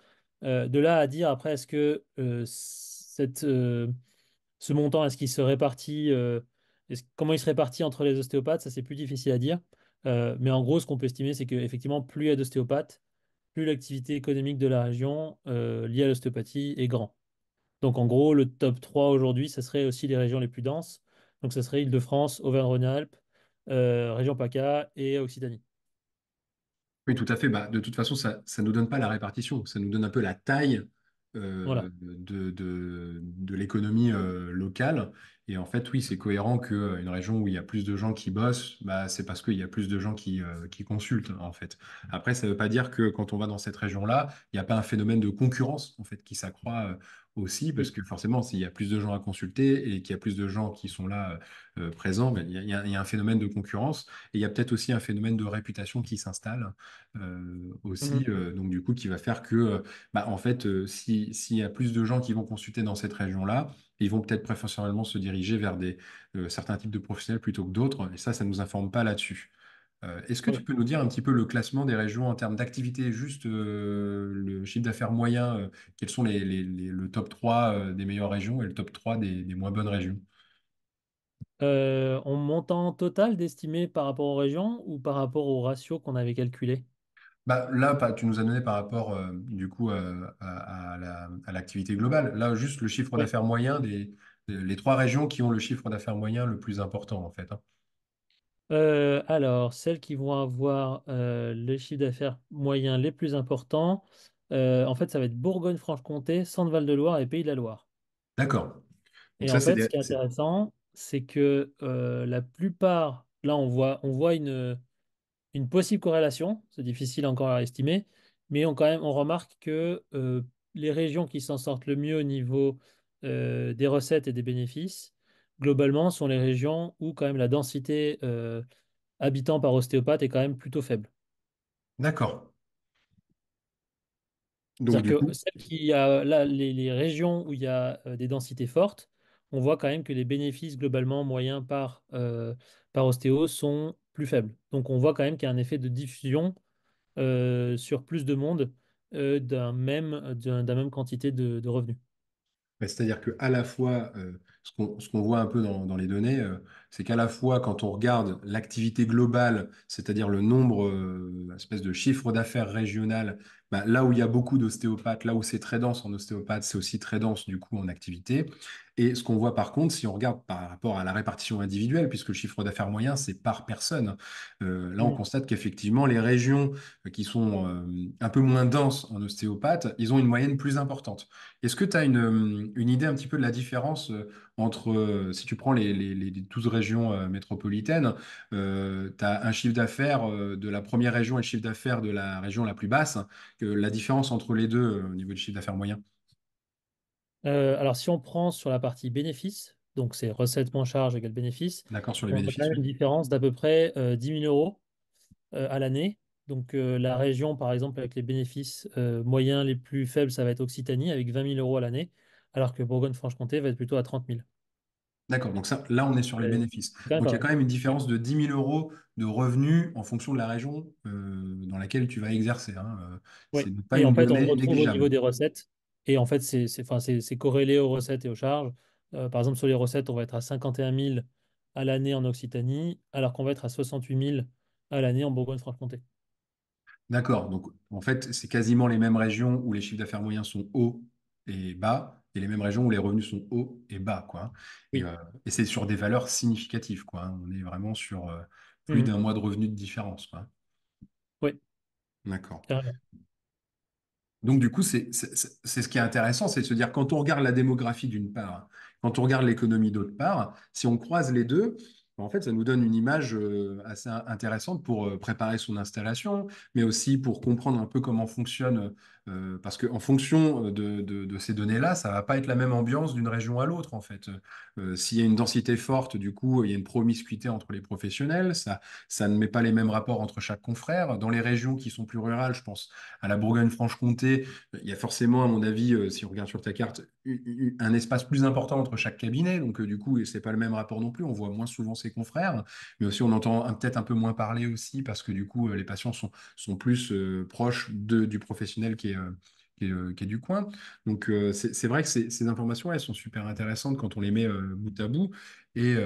[SPEAKER 2] Euh, de là à dire après, est-ce que euh, ce montant, est-ce qu'il se répartit, comment il se répartit entre les ostéopathes, ça c'est plus difficile à dire. mais en gros, ce qu'on peut estimer, c'est qu'effectivement, plus il y a d'ostéopathes, plus l'activité économique de la région liée à l'ostéopathie est grand. Donc en gros, le top 3 aujourd'hui, ce serait aussi les régions les plus denses, donc, ça serait Île-de-France, Auvergne-Rhône-Alpes, euh, région PACA et Occitanie.
[SPEAKER 1] Oui, tout à fait. Bah, de toute façon, ça ne nous donne pas la répartition. Ça nous donne un peu la taille euh, de, de, l'économie euh, locale. Et en fait, oui, c'est cohérent qu'une région où il y a plus de gens qui bossent, bah, c'est parce qu'il y a plus de gens qui, qui consultent, en fait. Après, ça ne veut pas dire que quand on va dans cette région-là, il n'y a pas un phénomène de concurrence, en fait, qui s'accroît aussi, mmh. parce que forcément, s'il y a plus de gens à consulter et qu'il y a plus de gens qui sont là euh, présents, ben, il, y a, un phénomène de concurrence et il y a peut-être aussi un phénomène de réputation qui s'installe euh, aussi, mmh. euh, donc du coup, qui va faire que, bah, en fait, s'il y a plus de gens qui vont consulter dans cette région-là, ils vont peut-être préférentiellement se diriger vers des, certains types de professionnels plutôt que d'autres, et ça, ça ne nous informe pas là-dessus. Euh, est-ce que tu peux nous dire un petit peu le classement des régions en termes d'activité, juste euh, le chiffre d'affaires moyen, euh, quels sont les, le top 3 des meilleures régions et le top 3 des, moins bonnes régions
[SPEAKER 2] En montant total d'estimer par rapport aux régions ou par rapport aux ratios qu'on avait calculé
[SPEAKER 1] bah, Là, tu nous as donné par rapport du coup à, l'activité globale. Là, juste le chiffre d'affaires moyen des, les trois régions qui ont le chiffre d'affaires moyen le plus important en fait. Hein.
[SPEAKER 2] Euh, alors, celles qui vont avoir euh, les chiffres d'affaires moyens les plus importants, euh, en fait, ça va être Bourgogne-Franche-Comté, Centre-Val-de-Loire et Pays de la Loire. D'accord. Et en fait, ce qui est intéressant, c'est que la plupart, là, on voit, on voit une, une possible corrélation, c'est difficile encore à estimer, mais on, quand même, on remarque que les régions qui s'en sortent le mieux au niveau des recettes et des bénéfices, globalement, sont les régions où quand même la densité euh, habitant par ostéopathe est quand même plutôt faible. D'accord. les, régions où il y a euh, des densités fortes, on voit quand même que les bénéfices globalement moyens par, euh, par ostéo sont plus faibles. Donc on voit quand même qu'il y a un effet de diffusion sur plus de monde d'un même, même quantité de revenus.
[SPEAKER 1] Bah, c'est-à-dire qu'à la fois, euh, ce qu'on voit un peu dans, les données, euh, c'est qu'à la fois, quand on regarde l'activité globale, c'est-à-dire le nombre, l'espèce euh, espèce de chiffre d'affaires régional, bah, là où il y a beaucoup d'ostéopathes, là où c'est très dense en ostéopathes, c'est aussi très dense du coup en activité. Et ce qu'on voit par contre, si on regarde par rapport à la répartition individuelle, puisque le chiffre d'affaires moyen, c'est par personne, euh, là, on mm. constate qu'effectivement, les régions euh, qui sont euh, un peu moins denses en ostéopathes, ils ont une moyenne plus importante. Est-ce que tu as une, idée un petit peu de la différence entre, si tu prends les, 12 régions métropolitaines, tu as un chiffre d'affaires de la première région et le chiffre d'affaires de la région la plus basse, la différence entre les deux au niveau du chiffre d'affaires moyen
[SPEAKER 2] euh, alors, si on prend sur la partie bénéfice, donc c'est recettes moins charges égale bénéfice, D'accord, sur bénéfices. a quand même une différence d'à peu près 10 euh, 000 euros euh, à l'année. Donc, la région, par exemple, avec les bénéfices moyens les plus faibles, ça va être Occitanie avec 20 000 euros à l'année, alors que Bourgogne-Franche-Comté va être plutôt à 30 000.
[SPEAKER 1] D'accord, donc ça, là on est sur les bénéfices. Donc il y a quand même une différence de 10 000 euros de revenus en fonction de la région dans laquelle tu vas exercer. Hein. Et en on au niveau des
[SPEAKER 2] recettes et en fait, c'est corrélé aux recettes et aux charges. Euh, par exemple, sur les recettes, on va être à 51 000 à l'année en Occitanie, alors qu'on va être à 68 000 à l'année en Bourgogne-Franche-Comté.
[SPEAKER 1] D'accord. Donc, en fait, c'est quasiment les mêmes régions où les chiffres d'affaires moyens sont hauts et bas, et les mêmes régions où les revenus sont hauts et bas, quoi. Et, euh, c'est sur des valeurs significatives, quoi. Hein. On est vraiment sur euh, plus mmh. d'un mois de revenus de différence, quoi. Oui. D'accord. Donc, du coup, c'est ce qui est intéressant, c'est de se dire, quand on regarde la démographie d'une part, quand on regarde l'économie d'autre part, si on croise les deux, en fait, ça nous donne une image euh, assez intéressante pour euh, préparer son installation, mais aussi pour comprendre un peu comment fonctionne euh, parce qu'en fonction euh, de, ces données-là, ça ne va pas être la même ambiance d'une région à l'autre, en fait. Euh, s'il y a une densité forte, du coup, il y a une promiscuité entre les professionnels, ça, ça ne met pas les mêmes rapports entre chaque confrère. Dans les régions qui sont plus rurales, je pense à la Bourgogne-Franche-Comté, il y a forcément, à mon avis, si on regarde sur ta carte, un espace plus important entre chaque cabinet, donc du coup, ce n'est pas le même rapport non plus, on voit moins souvent ses confrères, mais aussi on entend peut-être un peu moins parler aussi, parce que du coup, les patients sont, sont plus proches de, du professionnel qui est euh, euh, qui est, du coin. Donc euh, c'est vrai que ces, informations, elles sont super intéressantes quand on les met bout à bout. Et,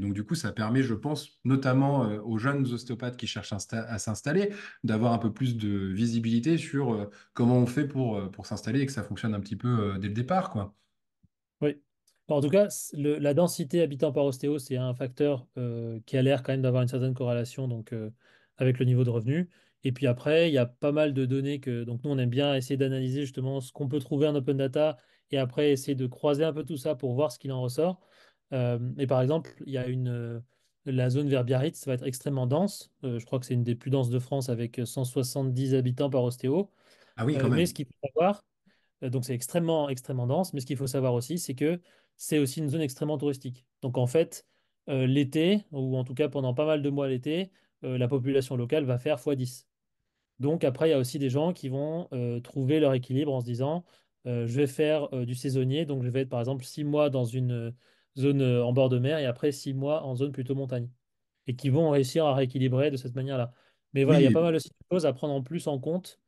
[SPEAKER 1] donc, du coup, ça permet, je pense, notamment aux jeunes ostéopathes qui cherchent à s'installer, d'avoir un peu plus de visibilité sur comment on fait pour, pour s'installer et que ça fonctionne un petit peu dès le départ. Quoi.
[SPEAKER 2] Oui. En tout cas, la densité habitant par ostéo, c'est un facteur qui a l'air quand même d'avoir une certaine corrélation donc, avec le niveau de revenu. Et puis après, il y a pas mal de données que. Donc, nous, on aime bien essayer d'analyser justement ce qu'on peut trouver en open data et après essayer de croiser un peu tout ça pour voir ce qu'il en ressort. Euh, et par exemple, il y a une. Euh, la zone vers Biarritz va être extrêmement dense. Euh, je crois que c'est une des plus denses de France avec 170 euh, habitants par ostéo. Ah oui, quand Mais ce qu'il faut savoir, donc c'est extrêmement, extrêmement dense, mais ce qu'il faut savoir aussi, c'est que c'est aussi une zone extrêmement touristique. Donc en fait, l'été, ou en tout cas pendant pas mal de mois l'été, la population locale va faire x10. Donc après, il y a aussi des gens qui vont euh, trouver leur équilibre en se disant, euh, je vais faire euh, du saisonnier, donc je vais être par exemple six mois dans une zone en bord de mer et après six mois en zone plutôt montagne. Et qui vont réussir à rééquilibrer de cette manière-là. Mais voilà, il y a pas mal de choses à prendre en plus en compte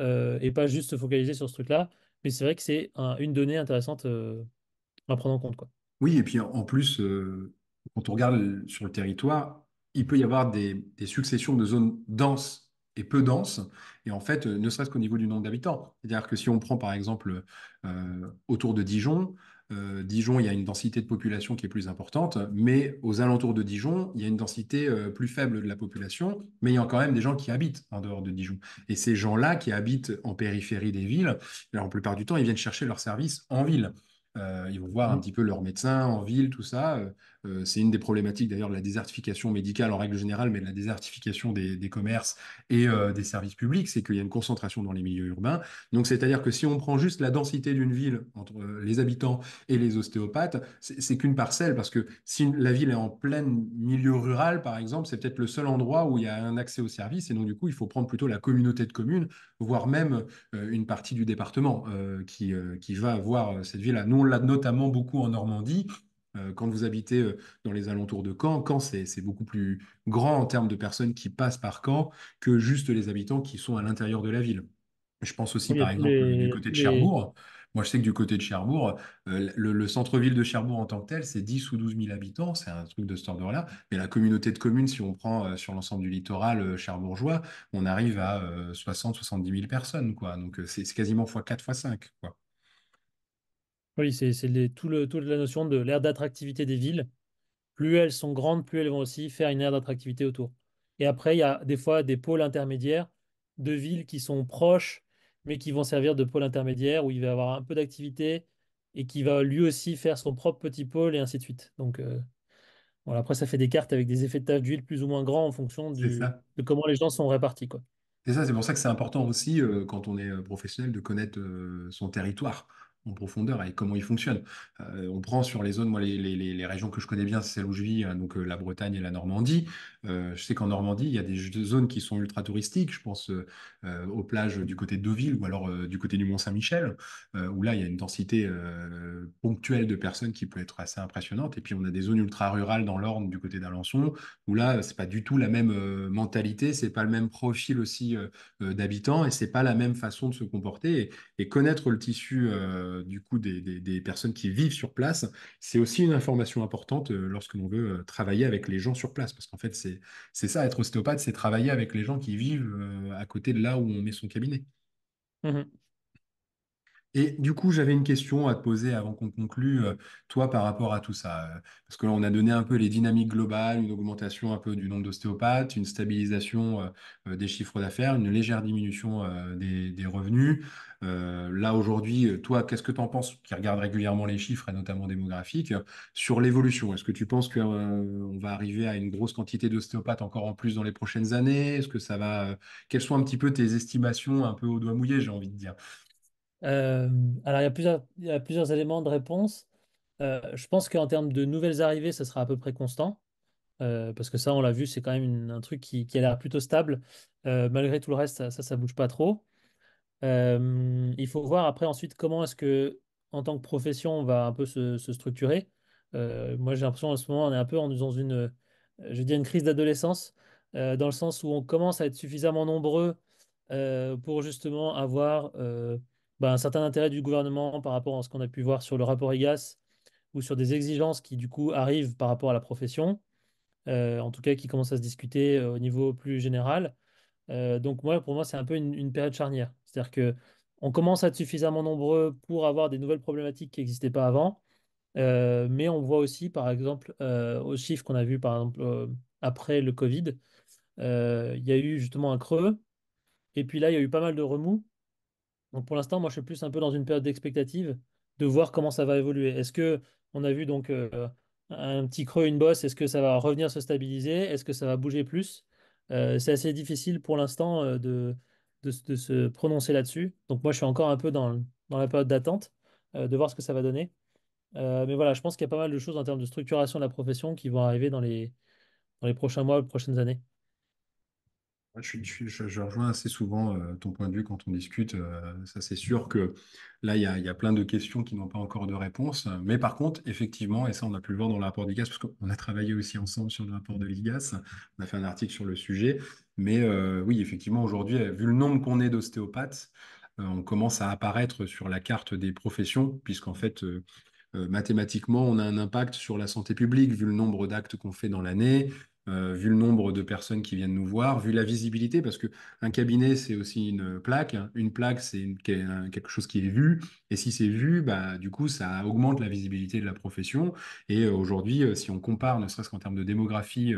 [SPEAKER 2] et pas juste se focaliser sur ce truc-là. Mais c'est vrai que c'est une donnée intéressante à prendre en compte. Quoi.
[SPEAKER 1] Oui, et puis en plus, quand on regarde sur le territoire, il peut y avoir des successions de zones denses est peu dense, et en fait, euh, ne serait-ce qu'au niveau du nombre d'habitants. C'est-à-dire que si on prend par exemple euh, autour de Dijon, euh, Dijon, il y a une densité de population qui est plus importante, mais aux alentours de Dijon, il y a une densité plus faible de la population, mais il y a quand même des gens qui habitent en dehors de Dijon. Et ces gens-là qui habitent en périphérie des villes, alors, eh la plupart du temps, ils viennent chercher leurs services en ville. ils vont voir un mmh. petit peu leur médecin en ville, tout ça. Euh, c'est une des problématiques d'ailleurs de la désertification médicale en règle générale, mais de la désertification des, commerces et euh, des services publics, c'est qu'il y a une concentration dans les milieux urbains. Donc c'est-à-dire que si on prend juste la densité d'une ville entre euh, les habitants et les ostéopathes, c'est qu'une parcelle, parce que si la ville est en plein milieu rural, par exemple, c'est peut-être le seul endroit où il y a un accès aux services, et donc du coup, il faut prendre plutôt la communauté de communes, voire même une partie du département qui, qui va avoir cette ville-là. Nous, on l'a notamment beaucoup en Normandie. Euh, quand vous habitez euh, dans les alentours de Caen, Caen, c'est beaucoup plus grand en termes de personnes qui passent par Caen que juste les habitants qui sont à l'intérieur de la ville. Je pense aussi, par exemple, du côté de Cherbourg. Moi, je sais que du côté de Cherbourg, euh, le, centre-ville de Cherbourg en tant que tel, c'est 10 ou 12 000 habitants, c'est un truc de ce ordre-là. Mais la communauté de communes, si on prend sur l'ensemble du littoral cherbourgeois, on arrive à 60-70 000 personnes. Donc, c'est quasiment x4, fois 5 Quoi.
[SPEAKER 2] Oui, c'est le, toute la notion de l'aire d'attractivité des villes. Plus elles sont grandes, plus elles vont aussi faire une aire d'attractivité autour. Et après, il y a des fois des pôles intermédiaires de villes qui sont proches, mais qui vont servir de pôle intermédiaire où il va y avoir un peu d'activité et qui va lui aussi faire son propre petit pôle et ainsi de suite. Donc, euh, après, ça fait des cartes avec des effets de tache d'huile plus ou moins grands en fonction de comment les gens sont répartis.
[SPEAKER 1] C'est ça, c'est pour ça que c'est important aussi, euh, quand on est euh, professionnel, de connaître son territoire en profondeur et comment ils fonctionnent. Euh, on prend sur les zones, moi, les, les, régions que je connais bien, c'est celles où je vis, hein, donc euh, la Bretagne et la Normandie. Euh, je sais qu'en Normandie, il y a des zones qui sont ultra touristiques. Je pense aux plages du côté de Deauville ou alors du côté du Mont-Saint-Michel, où là, il y a une densité ponctuelle de personnes qui peut être assez impressionnante. Et puis, on a des zones ultra rurales dans l'Orne, du côté d'Alençon, où là, c'est pas du tout la même mentalité, c'est pas le même profil aussi d'habitants et c'est pas la même façon de se comporter. Et, et connaître le tissu euh, du coup des, personnes qui vivent sur place, c'est aussi une information importante euh, lorsque l'on veut euh, travailler avec les gens sur place. Parce qu'en fait, c'est ça, être ostéopathe, c'est travailler avec les gens qui vivent à côté de là où on met son cabinet. Mmh et du coup, j'avais une question à te poser avant qu'on conclue, euh, toi, par rapport à tout ça. Euh, parce que là, on a donné un peu les dynamiques globales, une augmentation un peu du nombre d'ostéopathes, une stabilisation euh, des chiffres d'affaires, une légère diminution des, revenus. là, aujourd'hui, toi, qu'est-ce que tu en penses, qui regarde régulièrement les chiffres, et notamment démographiques, sur l'évolution? Est-ce que tu penses que, on va arriver à une grosse quantité d'ostéopathes encore en plus dans les prochaines années? Est-ce que ça va... Quelles sont un petit peu tes estimations un peu au doigt mouillé, j'ai envie
[SPEAKER 2] de dire? Euh, alors, il y a plusieurs, éléments de réponse. Euh, je pense qu'en termes de nouvelles arrivées, ça sera à peu près constant. Euh, parce que ça, on l'a vu, c'est quand même un truc qui, a l'air plutôt stable. malgré tout le reste, ça, ça, bouge pas trop. il faut voir après ensuite comment est-ce que, en tant que profession, on va un peu se, structurer. moi, j'ai l'impression en ce moment, on est un peu dans une, je une crise d'adolescence, dans le sens où on commence à être suffisamment nombreux pour justement avoir bah, un certain intérêt du gouvernement par rapport à ce qu'on a pu voir sur le rapport IGAS ou sur des exigences qui du coup arrivent par rapport à la profession, euh, en tout cas qui commencent à se discuter euh, au niveau plus général. Euh, donc moi, pour moi, c'est un peu une, période charnière. C'est-à-dire que on commence à être suffisamment nombreux pour avoir des nouvelles problématiques qui n'existaient pas avant, mais on voit aussi, par exemple, aux chiffres qu'on a vus, par exemple, après le Covid, il y a eu justement un creux, et puis là, il y a eu pas mal de remous, donc pour l'instant, moi, je suis plus un peu dans une période d'expectative de voir comment ça va évoluer. Est-ce que on a vu donc euh, un petit creux, une bosse Est-ce que ça va revenir se stabiliser Est-ce que ça va bouger plus euh, C'est assez difficile pour l'instant euh, de, de, se prononcer là-dessus. Donc moi, je suis encore un peu dans, la période d'attente de voir ce que ça va donner. mais voilà, je pense qu'il y a pas mal de choses en termes de structuration de la profession qui vont arriver dans les, dans les prochains mois, les prochaines années.
[SPEAKER 1] Je, rejoins assez souvent euh, ton point de vue quand on discute. Euh, ça, c'est sûr que là, il y a, plein de questions qui n'ont pas encore de réponse. Mais par contre, effectivement, et ça, on a pu le voir dans le rapport d'IGAS, parce qu'on a travaillé aussi ensemble sur le rapport de l'IGAS. On a fait un article sur le sujet. Mais euh, oui, effectivement, aujourd'hui, vu le nombre qu'on est d'ostéopathes, on commence à apparaître sur la carte des professions, puisqu'en fait, mathématiquement, on a un impact sur la santé publique, vu le nombre d'actes qu'on fait dans l'année. Euh, vu le nombre de personnes qui viennent nous voir, vu la visibilité, parce qu'un cabinet, c'est aussi une plaque. Hein. Une plaque, c'est quelque chose qui est vu. Et si c'est vu, bah, du coup, ça augmente la visibilité de la profession. Et euh, aujourd'hui, euh, si on compare, ne serait-ce qu'en termes de démographie,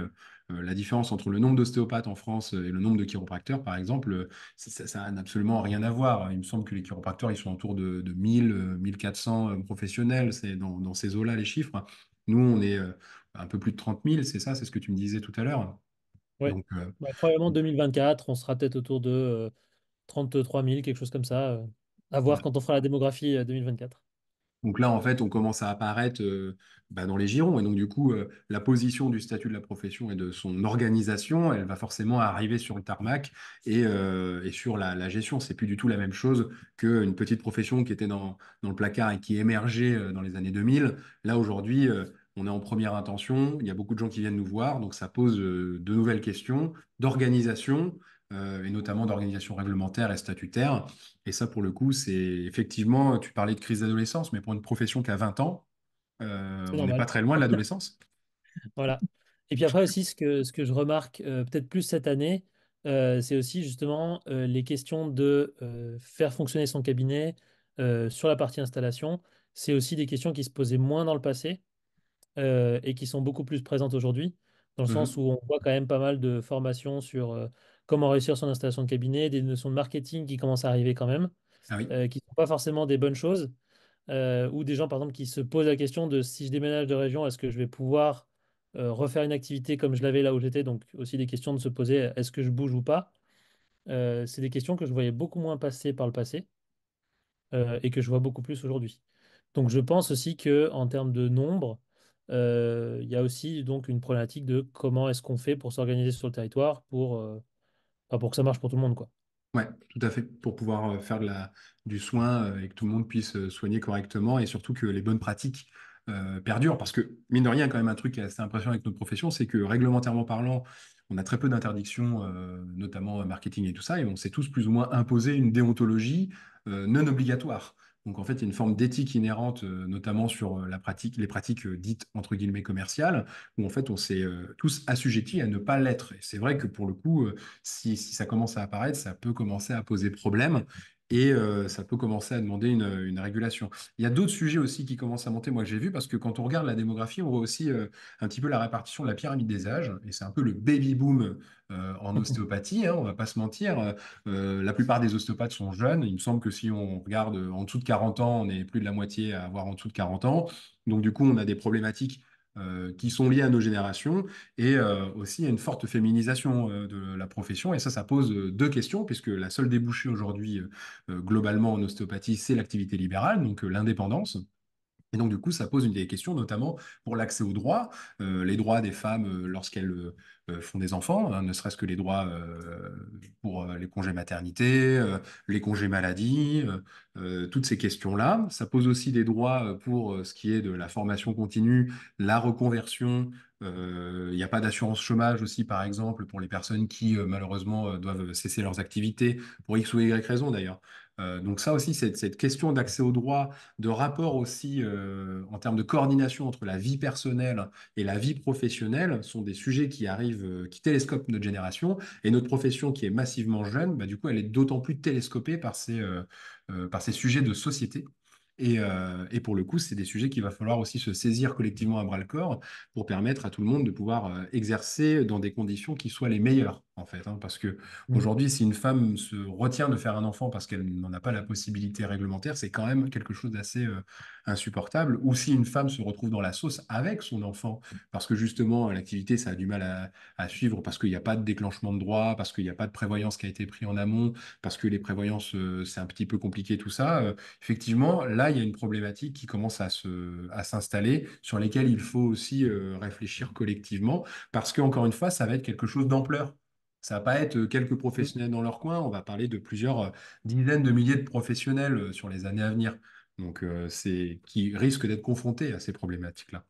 [SPEAKER 1] la différence entre le nombre d'ostéopathes en France et le nombre de chiropracteurs, par exemple, ça n'a absolument rien à voir. Hein. Il me semble que les chiropracteurs, ils sont autour de, de 1000, 1400 professionnels. C'est dans, dans ces eaux-là les chiffres. Hein. Nous, on est, un peu plus de 30 000, c'est ça, c'est ce que tu me disais tout à l'heure.
[SPEAKER 2] Oui, euh, probablement 2024, on sera peut-être autour de 33 euh, 000, quelque chose comme ça, euh, à voir quand on fera la démographie 2024.
[SPEAKER 1] Donc là, en fait, on commence à apparaître bah, dans les girons. Et donc, du coup, la position du statut de la profession et de son organisation, elle va forcément arriver sur le tarmac et, sur la, gestion. gestion. C'est plus du tout la même chose qu'une petite profession qui était dans, dans, le placard et qui émergeait dans les années 2000. Là, aujourd'hui, on est en première intention, il y a beaucoup de gens qui viennent nous voir, donc ça pose euh, de nouvelles questions d'organisation, euh, et notamment d'organisation réglementaire et statutaire. Et ça, pour le coup, c'est effectivement, tu parlais de crise d'adolescence, mais pour une profession qui a 20 ans, euh, on n'est pas très loin de l'adolescence.
[SPEAKER 2] voilà. Et puis après aussi, ce que, ce que je remarque peut-être plus cette année, c'est aussi justement les questions de faire fonctionner son cabinet sur la partie installation. C'est aussi des questions qui se posaient moins dans le passé. Euh, et qui sont beaucoup plus présentes aujourd'hui, dans le mhm. sens où on voit quand même pas mal de formations sur euh, comment réussir son installation de cabinet, des notions de marketing qui commencent à arriver quand même, ah euh, qui ne sont pas forcément des bonnes choses, ou des gens par exemple qui se posent la question de si je déménage de région, est-ce que je vais pouvoir refaire une activité comme je l'avais là où j'étais, donc aussi des questions de se poser est-ce que je bouge ou pas. c'est des questions que je voyais beaucoup moins passer par le passé et que je vois beaucoup plus aujourd'hui. Donc je pense aussi que en termes de nombre, euh, il y a aussi donc une problématique de comment est-ce qu'on fait pour s'organiser sur le territoire pour, euh, pour que ça marche pour tout le monde. Quoi.
[SPEAKER 1] Ouais, tout à fait, pour pouvoir euh, faire du soin et que tout le monde puisse soigner correctement et surtout que les bonnes pratiques perdurent. Parce que, mine de rien, quand même, un truc qui est assez impressionnant avec notre profession, c'est que réglementairement parlant, on a très peu d'interdictions, notamment marketing et tout ça, et on s'est tous plus ou moins imposé une déontologie non obligatoire. Donc en fait, il y a une forme d'éthique inhérente, euh, notamment sur euh, la pratique, les pratiques euh, dites entre guillemets commerciales, où en fait on s'est tous assujettis à ne pas l'être. c'est vrai que pour le coup, si, ça commence à apparaître, ça peut commencer à poser problème. Et ça peut commencer à demander une, régulation. Il y a d'autres sujets aussi qui commencent à monter, moi que j'ai vu, parce que quand on regarde la démographie, on voit aussi un petit peu la répartition de la pyramide des âges, et c'est un peu le baby boom euh, en ostéopathie, hein, on ne va pas se mentir. Euh, euh, la plupart des ostéopathes sont jeunes. Il me semble que si on regarde en dessous de 40 ans, on est plus de la moitié à avoir en dessous de 40 ans. Donc du coup, on a des problématiques qui sont liées à nos générations et aussi à une forte féminisation de la profession. Et ça, ça pose deux questions, puisque la seule débouchée aujourd'hui, globalement en ostéopathie, c'est l'activité libérale, donc l'indépendance. Et donc, du coup, ça pose une des questions, notamment pour l'accès aux droits, euh, les droits des femmes euh, lorsqu'elles euh, font des enfants, hein, ne serait-ce que les droits pour les congés maternité, les congés maladie, toutes ces questions-là. Ça pose aussi des droits pour ce qui est de la formation continue, la reconversion, il n'y a pas d'assurance chômage aussi, par exemple, pour les personnes qui, malheureusement, doivent cesser leurs activités, pour X ou Y raison d'ailleurs. Euh, donc ça aussi, cette, question d'accès au droit, de rapport aussi euh, en termes de coordination entre la vie personnelle et la vie professionnelle sont des sujets qui arrivent, euh, qui télescopent notre génération. Et notre profession qui est massivement jeune, bah, du coup, elle est d'autant plus télescopée par ces, par ces sujets de société. et, pour le coup, c'est des sujets qu'il va falloir aussi se saisir collectivement à bras le corps pour permettre à tout le monde de pouvoir exercer dans des conditions qui soient les meilleures en fait. Hein, parce que mmh. aujourd'hui, si une femme se retient de faire un enfant parce qu'elle n'en a pas la possibilité réglementaire, c'est quand même quelque chose d'assez euh, insupportable. Ou si une femme se retrouve dans la sauce avec son enfant, parce que justement, l'activité, ça a du mal à, suivre, parce qu'il n'y a pas de déclenchement de droit, parce qu'il n'y a pas de prévoyance qui a été prise en amont, parce que les prévoyances, euh, c'est un petit peu compliqué, tout ça. Euh, effectivement, là, il y a une problématique qui commence à s'installer, sur lesquelles il faut aussi réfléchir collectivement, parce qu'encore une fois, ça va être quelque chose d'ampleur. Ça va pas être euh, quelques professionnels dans leur coin, on va parler de plusieurs euh, dizaines de milliers de professionnels euh, sur les années à venir. Donc, c'est qui risquent d'être confrontés à ces problématiques-là.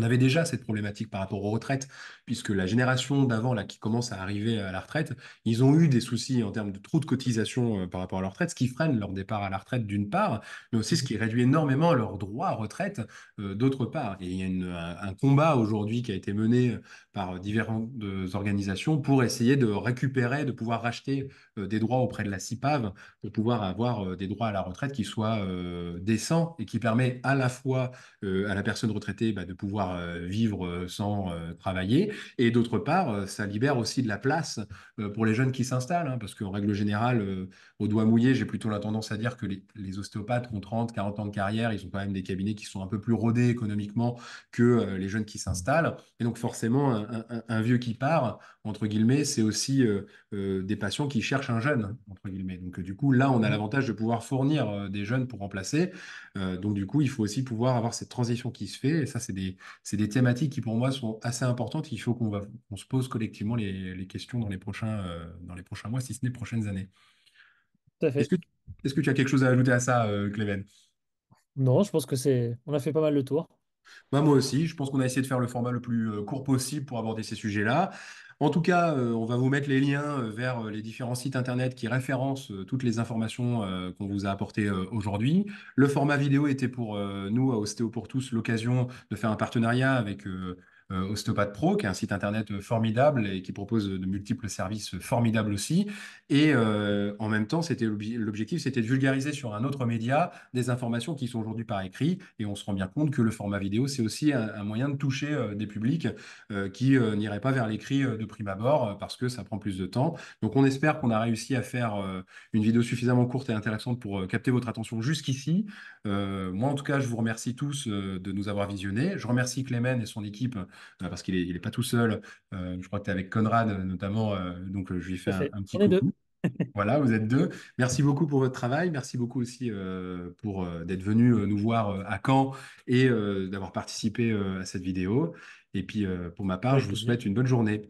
[SPEAKER 1] On avait déjà cette problématique par rapport aux retraites, puisque la génération d'avant, là, qui commence à arriver à la retraite, ils ont eu des soucis en termes de trop de cotisation euh, par rapport à leur retraite, ce qui freine leur départ à la retraite d'une part, mais aussi ce qui réduit énormément leurs droits à retraite euh, d'autre part. Et il y a un, combat aujourd'hui qui a été mené euh, par différentes organisations pour essayer de récupérer, de pouvoir racheter des droits auprès de la CIPAV, de pouvoir avoir des droits à la retraite qui soient décents et qui permettent à la fois à la personne retraitée bah, de pouvoir euh, vivre euh, sans euh, travailler. Et d'autre part, ça libère aussi de la place pour les jeunes qui s'installent, hein, parce qu'en règle générale, au doigt mouillé, j'ai plutôt la tendance à dire que les, ostéopathes ont 30, 40 ans de carrière, ils ont quand même des cabinets qui sont un peu plus rodés économiquement que les jeunes qui s'installent. Et donc forcément, un, un, vieux qui part, entre guillemets, c'est aussi des patients qui cherchent un jeune, entre guillemets. Donc du coup, là, on a mmh. l'avantage de pouvoir fournir des jeunes pour remplacer. donc du coup, il faut aussi pouvoir avoir cette transition qui se fait. Et ça, c'est des, c'est des thématiques qui pour moi sont assez importantes. Il faut qu'on va, se pose collectivement les, questions dans les prochains, euh, dans les prochains mois, si ce n'est les prochaines années.
[SPEAKER 2] Est-ce que, tu as quelque chose
[SPEAKER 1] à ajouter à ça, euh, Cléven
[SPEAKER 2] Non, je pense que c'est, on a fait pas mal le tour.
[SPEAKER 1] Bah, moi aussi, je pense qu'on a essayé de faire le format le plus euh, court possible pour aborder ces sujets-là. En tout cas, euh, on va vous mettre les liens euh, vers euh, les différents sites internet qui référencent toutes les informations qu'on vous a apportées aujourd'hui. Le format vidéo était pour nous, à Ostéo pour tous, l'occasion de faire un partenariat avec euh, Ostopad Pro, qui est un site internet euh, formidable et qui propose euh, de multiples services formidables aussi. Et en même temps, c'était l'objectif, c'était de vulgariser sur un autre média des informations qui sont aujourd'hui par écrit. Et on se rend bien compte que le format vidéo, c'est aussi un, moyen de toucher des publics qui n'iraient pas vers l'écrit de prime abord parce que ça prend plus de temps. Donc on espère qu'on a réussi à faire une vidéo suffisamment courte et intéressante pour capter votre attention jusqu'ici. moi en tout cas, je vous remercie tous de nous avoir visionnés. Je remercie Clément et son équipe euh, parce qu'il n'est est pas tout seul. Euh, je crois que tu es avec Conrad euh, notamment, donc je lui fais un, un, petit coucou. voilà, vous êtes deux. Merci beaucoup pour votre travail. Merci beaucoup aussi pour d'être venu nous voir à Caen et d'avoir participé à cette vidéo. Et puis, pour ma part, je vous souhaite une bonne journée.